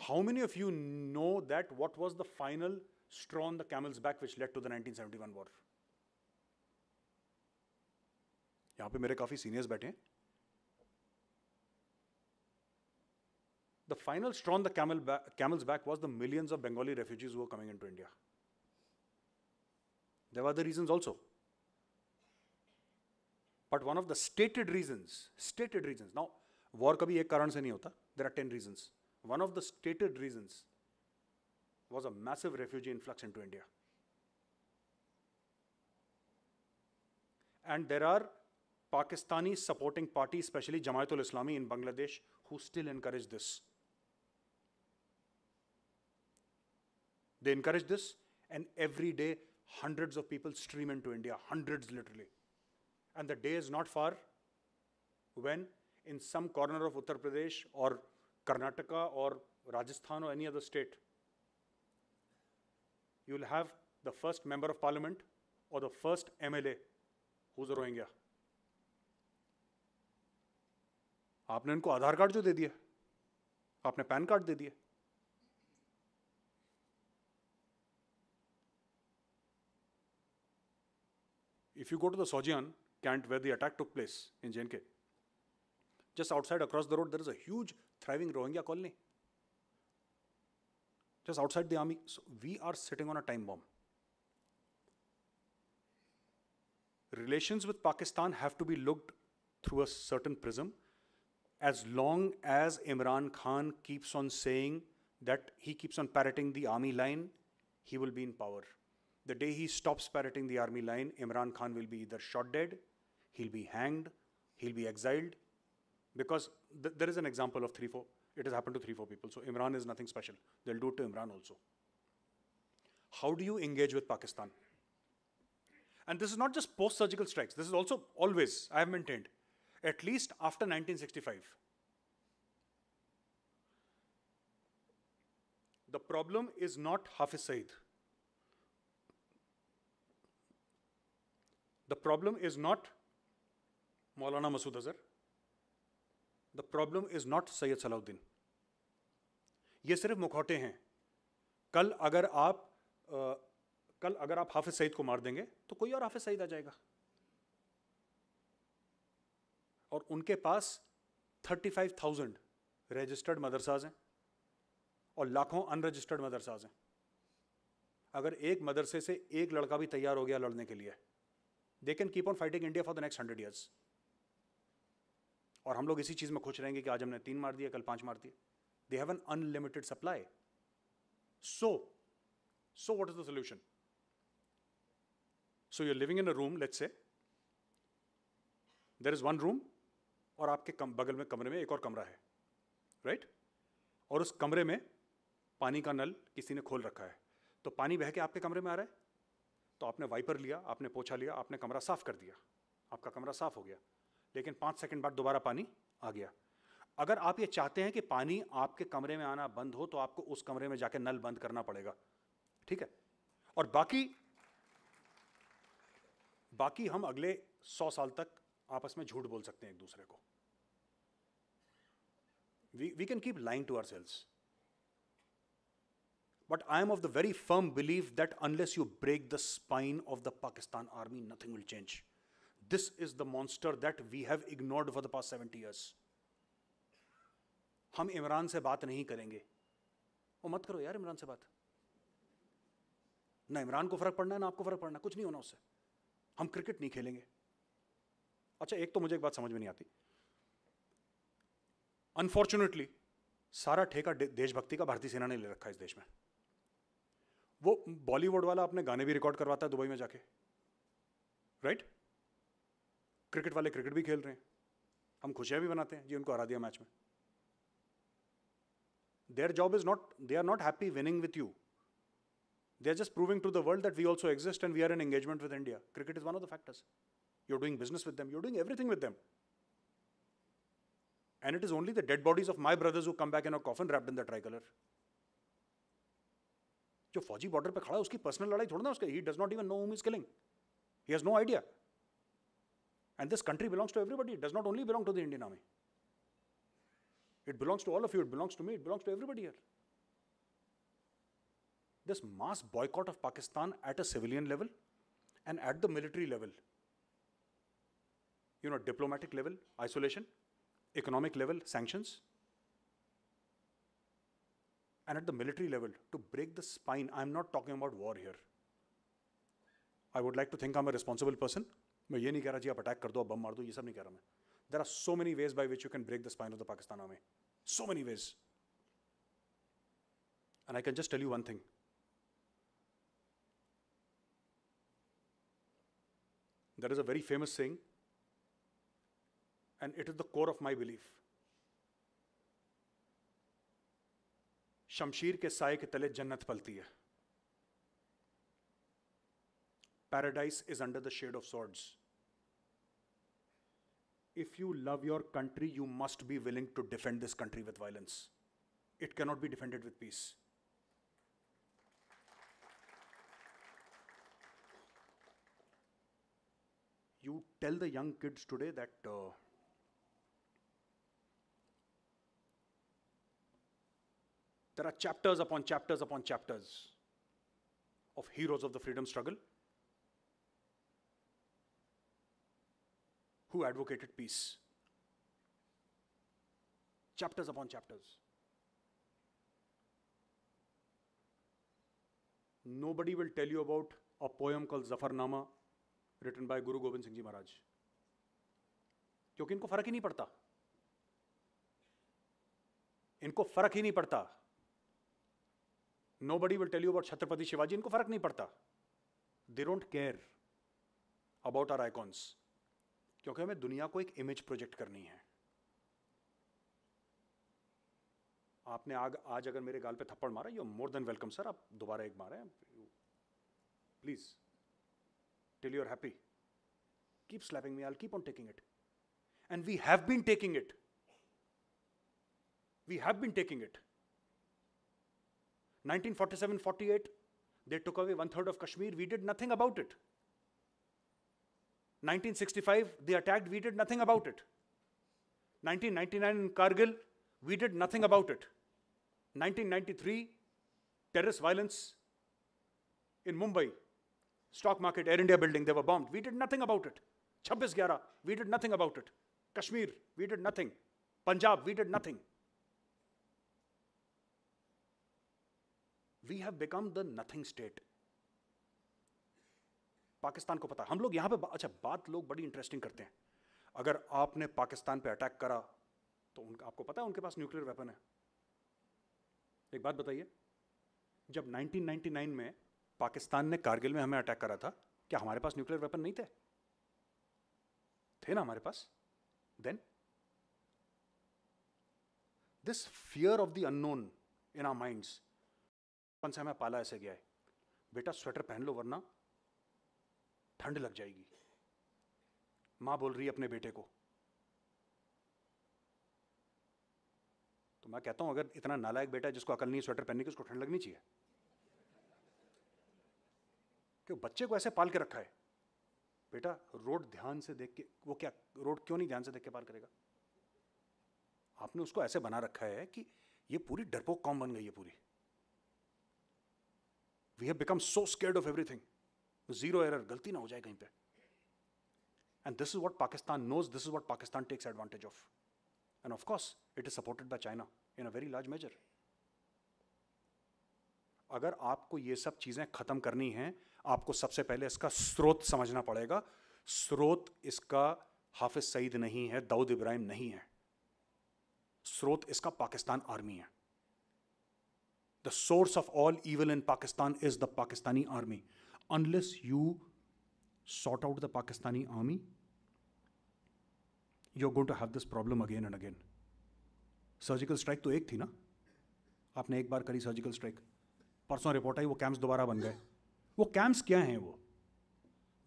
Speaker 1: How many of you know that what was the final straw on the camel's back which led to the 1971 war? Here, The final straw on the camel camel's back was the millions of Bengali refugees who were coming into India. There were other reasons also. But one of the stated reasons, stated reasons. Now, war कभी एक कारण से नहीं होता. There are 10 reasons. One of the stated reasons was a massive refugee influx into India. And there are Pakistani supporting parties, especially Jamaatul Islami in Bangladesh, who still encourage this. They encourage this, and every day hundreds of people stream into India, hundreds literally. And the day is not far when in some corner of Uttar Pradesh or Karnataka or Rajasthan or any other state, you will have the first member of parliament or the first MLA who's a Rohingya. आपने इनको आधार card जो दे दिया आपने pan card दे दिया if you go to the Sojian camp where the attack took place in JNK, just outside across the road, there is a huge thriving Rohingya colony just outside the army. So we are sitting on a time bomb. Relations with Pakistan have to be looked through a certain prism as long as Imran Khan keeps on saying that he keeps on parroting the army line, he will be in power. The day he stops parroting the army line, Imran Khan will be either shot dead, he'll be hanged, he'll be exiled, because th there is an example of three, four. It has happened to three, four people. So Imran is nothing special. They'll do it to Imran also. How do you engage with Pakistan? And this is not just post surgical strikes, this is also always, I have maintained, at least after 1965. The problem is not Hafiz Saeed. The problem is not Maulana Masood Azhar. The problem is not Syed Salahuddin ये सिर्फ मुखौटे हैं कल अगर आप आ, कल अगर आप हाफिज़ सईद को मार देंगे तो कोई और हाफिज़ सईद आ जाएगा और उनके पास thirty five thousand registered madrasas हैं और लाखों अनरजिस्टर्ड मदरसाज हैं अगर एक मदरसे से एक लड़का भी तैयार हो गया लड़ने के लिए they can keep on fighting India for the next hundred years और हम लोग इसी चीज़ में खुश रहेंगे कि आज हमने तीन मार दिया कल पांच मार दिए they have an unlimited supply so so what is the solution so you're living in a room let's say there is one room और आपके कम, बगल में कमरे में एक और कमरा है राइट right? और उस कमरे में पानी का नल किसी ने खोल रखा है तो पानी बह के आपके कमरे में आ रहा है तो आपने वाइपर लिया आपने पोछा लिया आपने कमरा साफ कर दिया आपका कमरा साफ हो गया लेकिन पाँच सेकंड बाद दोबारा पानी आ गया अगर आप ये चाहते हैं कि पानी आपके कमरे में आना बंद हो तो आपको उस कमरे में जाके नल बंद करना पड़ेगा ठीक है और बाकी बाकी हम अगले सौ साल तक आपस में झूठ बोल सकते हैं एक दूसरे को we can keep lying to ourselves but I am of the very firm believe that unless you break the spine of the Pakistan army nothing will change This is the monster that we have ignored for the past 70 years. हम इमरान से बात नहीं करेंगे वो मत करो यार इमरान से बात ना इमरान को फर्क पड़ना है ना आपको फर्क पड़ना कुछ नहीं होना उससे हम क्रिकेट नहीं खेलेंगे अच्छा एक तो मुझे एक बात समझ में नहीं आती अनफॉर्चुनेटली सारा ठेका देशभक्ति का भारतीय सेना ने ले रखा है इस देश में वो बॉलीवुड वाला अपने गाने भी रिकॉर्ड करवाता है दुबई में जाके राइट right? क्रिकेट वाले क्रिकेट भी खेल रहे हैं हम खुशियाँ भी बनाते हैं जी उनको हरा दिया मैच में their job is not they are not happy winning with you they are just proving to the world that we also exist and we are an engagement with India cricket is one of the factors you are doing business with them you doing everything with them and it is only the dead bodies of my brothers who come back in a coffin wrapped in the try colour जो फौजी border पर खड़ा है उसकी personal लड़ाई थोड़ा ना उसका he does not even know whom is killing he has no idea And this country belongs to everybody. It does not only belong to the Indian Army. It belongs to all of you. It belongs to me. It belongs to everybody here. This mass boycott of Pakistan at a civilian level and at the military level, you know, diplomatic level, isolation, economic level, sanctions, and at the military level to break the spine. I'm not talking about war here. I would like to think I'm a responsible person. मैं ये नहीं कह रहा जी आप attack कर दो आप बम मार दो ये सब नहीं कह रहा मैं there are so many ways by which you can break the spine of the Pakistan army so many ways and I can just tell you one thing there is a very famous thing and it is the core of my belief शमशीर के साय के तले जन्नत पलती है paradise is under the shade of swords if you love your country, you must be willing to defend this country with violence. It cannot be defended with peace. You tell the young kids today that uh, there are chapters upon chapters upon chapters of heroes of the freedom struggle who advocated peace. Chapters upon chapters. Nobody will tell you about a poem called Zafarnama written by Guru Gobind Singh Ji Maharaj. क्योंकि इनको फर्क ही नहीं पड़ता इनको फर्क ही नहीं पड़ता nobody will tell you about Chhatrapati Shivaji इनको फर्क नहीं पड़ता they don't care about our icons क्योंकि हमें दुनिया को एक इमेज प्रोजेक्ट करनी है आपने आग, आज अगर मेरे गाल पे थप्पड़ मारा you more than welcome sir आप दोबारा एक मारें please till your are happy keep slapping me all keep on taking it and we have been taking it we have been taking it 1947 48 they took away one third of Kashmir we did nothing about it 1965, they attacked, we did nothing about it. 1999 in Kargil, we did nothing about it. 1993, terrorist violence in Mumbai, stock market, Air India building, they were bombed. We did nothing about it. 26 we did nothing about it. Kashmir, we did nothing. Punjab, we did nothing. We have become the nothing state. Pakistan को पता हम लोग यहाँ पे अच्छा बात लोग बड़ी इंटरेस्टिंग करते हैं अगर आपने पाकिस्तान पे अटैक करा तो उनका आपको पता है उनके पास न्यूक्लियर वेपन है एक बात बताइए जब 1999 में पाकिस्तान ने कारगिल में हमें अटैक करा था क्या हमारे पास न्यूक्लियर वेपन नहीं थे थे ना हमारे पास then this fear of the unknown in our minds कौन सा हमें पाला ऐसे गया है बेटा स्वेटर पहन लो वरना ठंड लग जाएगी मां बोल रही है अपने बेटे को तो मैं कहता हूं अगर इतना नालायक बेटा है जिसको अकल नहीं स्वेटर पहनने की उसको ठंड लगनी चाहिए क्यों बच्चे को ऐसे पाल के रखा है बेटा रोड ध्यान से देख के वो क्या रोड क्यों नहीं ध्यान से देख के पार करेगा आपने उसको ऐसे बना रखा है कि ये पूरी डरपोक कॉम बन गई है पूरी we have become so scared of everything zero error गलती ना हो जाए कहीं पे and this is what Pakistan knows this is what Pakistan takes advantage of and course it is supported by China in a very large measure अगर आपको ये सब चीज़ें ख़त्म करनी हैं आपको सबसे पहले इसका स्रोत समझना पड़ेगा स्रोत इसका हाफिज सईद नहीं है दाऊद इब्राहिम नहीं है स्रोत इसका पाकिस्तान आर्मी है the source of all evil in Pakistan is the Pakistani army unless you sort out the Pakistani army, you're going to have this problem again and again. Surgical strike तो एक थी ना आपने एक बार करी सर्जिकल स्ट्राइक परसों रिपोर्ट आई वो कैंप्स दोबारा बन गए वो कैंप्स क्या हैं वो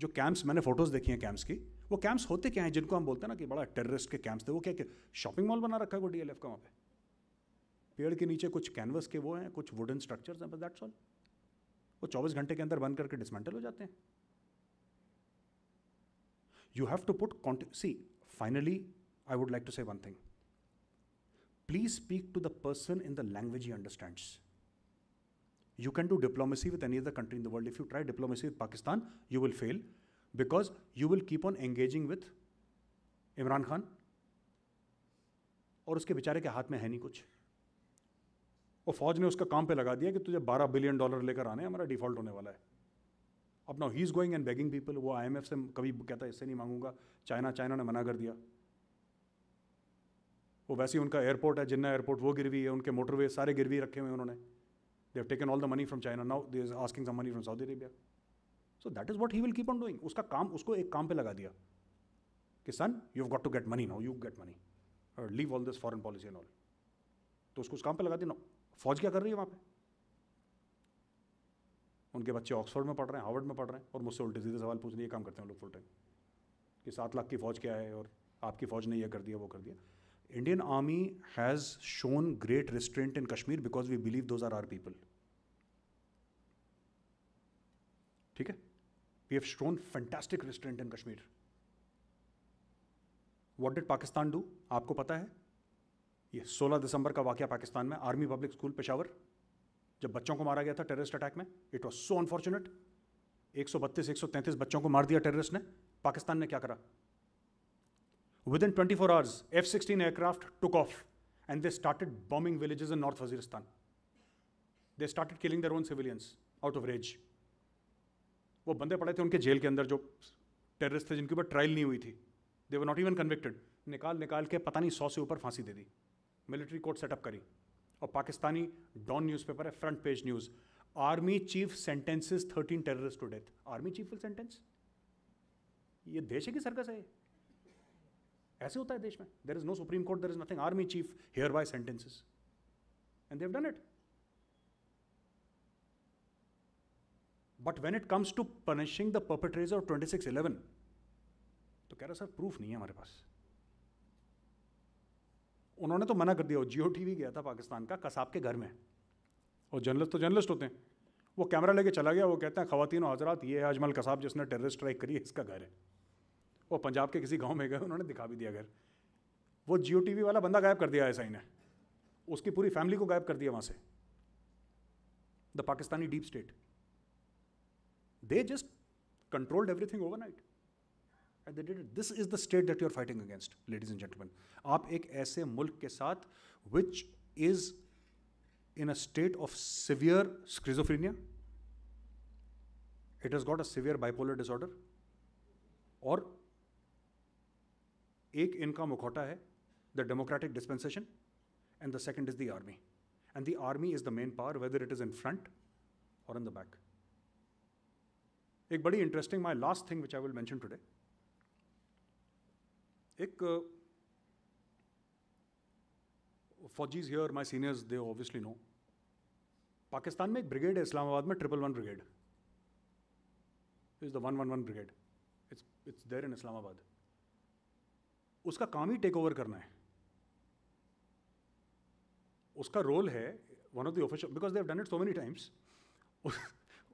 Speaker 1: जो कैंप्स मैंने फोटोज़ देखी हैं कैंप्स की वो कैंप्स होते क्या हैं जिनको हम बोलते हैं ना कि बड़ा टेररिस्ट के कैंप्स थे वो क्या क्या शॉपिंग मॉल बना रखा है वो एफ का वहाँ पे पेड़ के नीचे कुछ कैनवस के वो हैं कुछ वुडन स्ट्रक्चर्स हैं बस दैट्स ऑल वो 24 घंटे के अंदर बंद करके डिसमेंटल हो जाते हैं you have to put see finally I would like to say one thing please speak to the person in the language he understand you can do diplomacy with any other country in the world if you try diplomacy with Pakistan you will fail because you will keep on engaging with Imran Khan और उसके बेचारे के हाथ में है नहीं कुछ और फौज ने उसका काम पे लगा दिया कि तुझे 12 बिलियन डॉलर लेकर आने हमारा डिफॉल्ट होने वाला है अब now he is going and begging people वो आई से कभी कहता है इससे नहीं मांगूंगा चाइना चाइना ने मना कर दिया वो वैसे ही उनका एयरपोर्ट है जिन्ना एयरपोर्ट वो गिरवी है उनके मोटरवे सारे गिरवी रखे हुए उन्होंने they have taken all the money from China now they is asking some money from Saudi Arabia so that is what he will keep on doing उसका काम उसको एक काम पर लगा दिया कि son you got to get money now you get money leave all this foreign policy and all तो उसको उस काम पर लगा दिया नाउ फौज क्या कर रही है वहाँ पे उनके बच्चे ऑक्सफोर्ड में पढ़ रहे हैं हार्वर्ड में पढ़ रहे हैं और मुझसे उल्टे सीधे सवाल पूछने ये काम करते हैं लोग फुल टाइम कि सात लाख की फ़ौज क्या है और आपकी फ़ौज ने यह कर दिया वो कर दिया Indian army has shown great restraint in Kashmir because we believe those are our people ठीक है we have shown fantastic restraint in Kashmir what did Pakistan do आपको पता है ये 16 दिसंबर का वाक्य पाकिस्तान में आर्मी पब्लिक स्कूल पेशावर जब बच्चों को मारा गया था टेररिस्ट अटैक में इट वॉज सो अनफॉर्चुनेट एक सौ बच्चों को मार दिया टेररिस्ट ने पाकिस्तान ने क्या करा within twenty four hours F sixteen aircraft took off and they started bombing villages in north Waziristan they started killing their own civilians out of rage वो बंदे पड़े थे उनके जेल के अंदर जो टेररिस्ट थे जिनके ऊपर ट्रायल नहीं हुई थी they were not even convicted निकाल निकाल के पता नहीं सौ से ऊपर फांसी दे दी मिलिट्री कोर्ट सेटअप करी और पाकिस्तानी डॉन न्यूज़पेपर है front page news army chief sentences thirteen terrorist to death army chief will sentence ये देश कि सर्कस है ऐसे होता है देश में there is no supreme court there is nothing army chief hereby sentences and they've done it but when it comes to punishing the perpetrators of twenty six eleven तो कह रहा सर प्रूफ नहीं है हमारे पास उन्होंने तो मना कर दिया जियो टी गया था पाकिस्तान का कसाब के घर में और जर्नलिस्ट तो जर्नलिस्ट होते हैं वो कैमरा लेके चला गया वो कहते हैं खातिन हजरात ये है अजमल कसाब जिसने टेररिस्ट स्ट्राइक करी है इसका घर है वो पंजाब के किसी गाँव में गए उन्होंने दिखा भी दिया घर वो जियो टी वाला बंदा गायब कर दिया ऐसा ही ने उसकी पूरी फैमिली को गायब कर दिया वहाँ से the Pakistani deep state they just controlled everything overnight at the date this is the state that you are fighting against ladies and gentleman आप एक ऐसे मुल्क के साथ which is in a state of severe schizophrenia it has got a severe bipolar disorder और एक इनका मुखौटा है the democratic dispensation and the second is the army and the army is the main power weather it is in front और in the back एक बड़ी interesting my last thing which I will mention today एक फौजीज here my seniors they obviously know Pakistan में एक brigade है इस्लामाबाद में triple one brigade is the one one one brigade it's it's there in Islamabad उसका काम ही टेक ओवर करना है उसका रोल है one of the official because they've done it so many times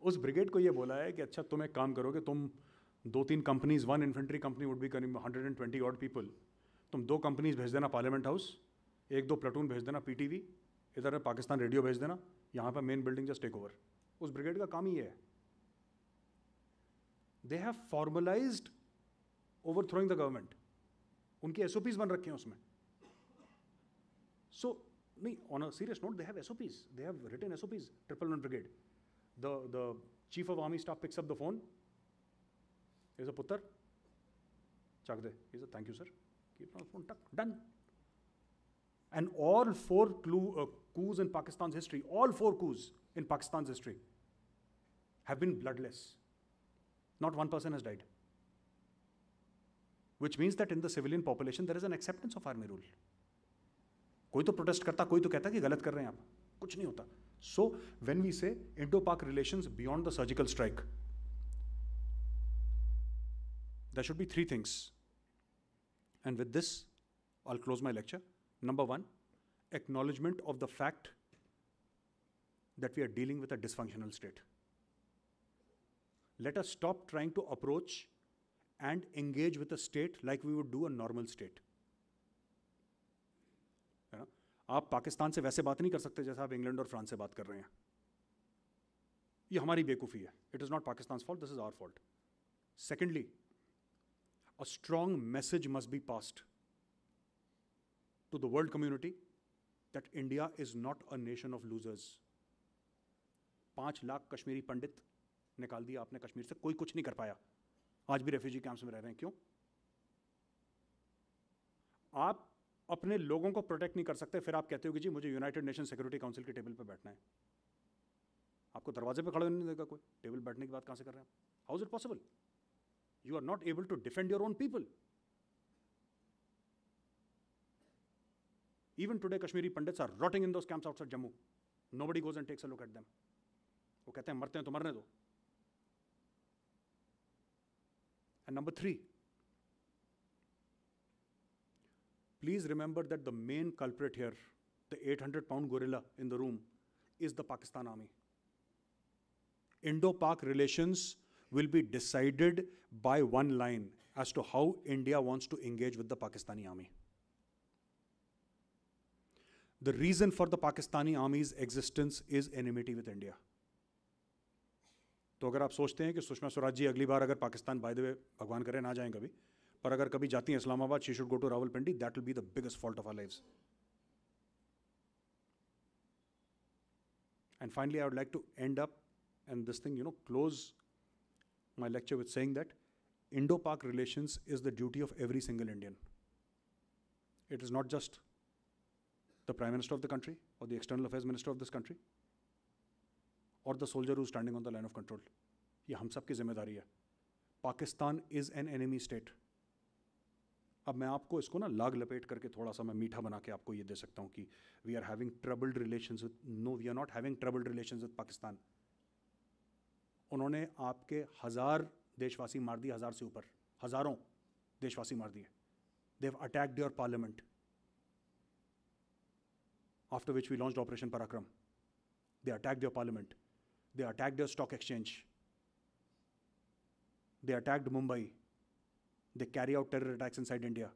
Speaker 1: उस ब्रिगेड को ये बोला है कि अच्छा तुम एक काम करोगे तुम दो तीन companies one infantry company would be करीब hundred and twenty odd people तुम दो कंपनीज भेज देना पार्लियामेंट हाउस एक दो प्लाटून भेज देना पी टी वी इधर पाकिस्तान रेडियो भेज देना यहाँ पर main building just take over उस ब्रिगेड का काम ही है they have formalise over throwing the government उनकी एस ओ पीज बन रखे हैं उसमें सो नहीं on a serious note they have as they have written as triple one brigade the the chief of army staff picks up the phone is a पुत्र चक they is thank you sir keep on phone tuck done and all four clue coups in Pakistan history all four coups in Pakistan history have been bloodless not one person is died which means that in the civilian population there is an acceptance of army rule कोई तो protest करता कोई तो कहता कि गलत कर रहे हैं आप कुछ नहीं होता so when we say Indo Pak relation beyond the surgical strike there should be three things. And with this, I'll close my lecture. Number one, acknowledgement of the fact that we are dealing with a dysfunctional state. Let us stop trying to approach and engage with a state like we would do a normal state. आप पाकिस्तान से वैसे बात नहीं कर सकते जैसा आप England और फ्रांस से बात कर रहे हैं ये हमारी बेवकूफ़ी है it is not Pakistan fault this is our fault secondly a strong message must be passed to the world community that India is not a nation of losers. पाँच लाख कश्मीरी पंडित निकाल दिया आपने कश्मीर से कोई कुछ नहीं कर पाया आज भी रेफ्यूजी कैंप्स में रह रहे हैं क्यों आप अपने लोगों को प्रोटेक्ट नहीं कर सकते फिर आप कहते हो कि जी मुझे यूनाइटेड नेशन सिक्योरिटी काउंसिल के टेबल पर बैठना है आपको दरवाजे पर खड़ा नहीं देगा कोई टेबल बैठने की बात कहाँ से कर रहे हैं how is it possible You are not able to defend your own people. Even today, Kashmiri Pandits are rotting in those camps outside Jammu. Nobody goes and takes a look at them. वो कहते हैं मरते हैं तो मरने दो and number the please remember that the 800 pound gorilla in the room is the Pakistan army. Indo Pak relations will be decided by one line as to how India wants to engage with the Pakistani army. The reason for the Pakistani army's existence is enmity with India. तो अगर आप सोचते हैं कि सुषमा स्वराज जी अगली बार अगर Pakistan bye the वे भगवान करे ना जाएं कभी पर अगर कभी जाती हैं Islamabad she should go to Rawalpindi that will be the biggest fault of our lives And finally, I would like to end up and this thing, you know, close my lecture with saying that Indo Pak relations is the duty of every single Indian. It is not just the Prime Minister of the country or the External Affairs Minister of this country or the soldier who is standing on the line of control. ये हम सब की जिम्मेदारी है Pakistan is an enemy state अब मैं आपको इसको ना लाग लपेट करके थोड़ा सा मैं मीठा बना के आपको ये दे सकता हूँ कि we are having troubled relation with no we are not having troubled relation with Pakistan उन्होंने आपके हज़ार देशवासी मार दिए हज़ार से ऊपर हज़ारों देशवासी मार दिए they've attacked your parliament after which we launch operation Parakram they attacked your parliament they attacked your stock exchange they attacked Mumbai they carry out terror attacks inside India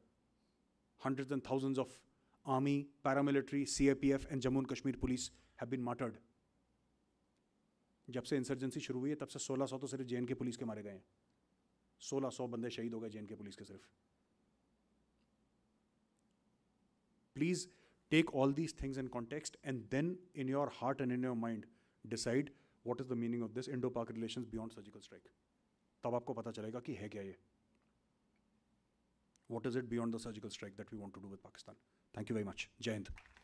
Speaker 1: of army paramilitary C A P F and Jammu and Kashmir police have been martyred जब से insurgency शुरू हुई है तब से सोलह सौ तो सिर्फ जे के पुलिस के मारे गए हैं सोलह सौ बंदे शहीद हो गए जे के पुलिस के सिर्फ please take all these things in context and then in your heart and in your mind decide what is the meaning of this Indo Pak relation beyond surgical strike तब आपको पता चलेगा कि है क्या ये what is it beyond the surgical strike that we want to do with Pakistan thank you very much Jai Hind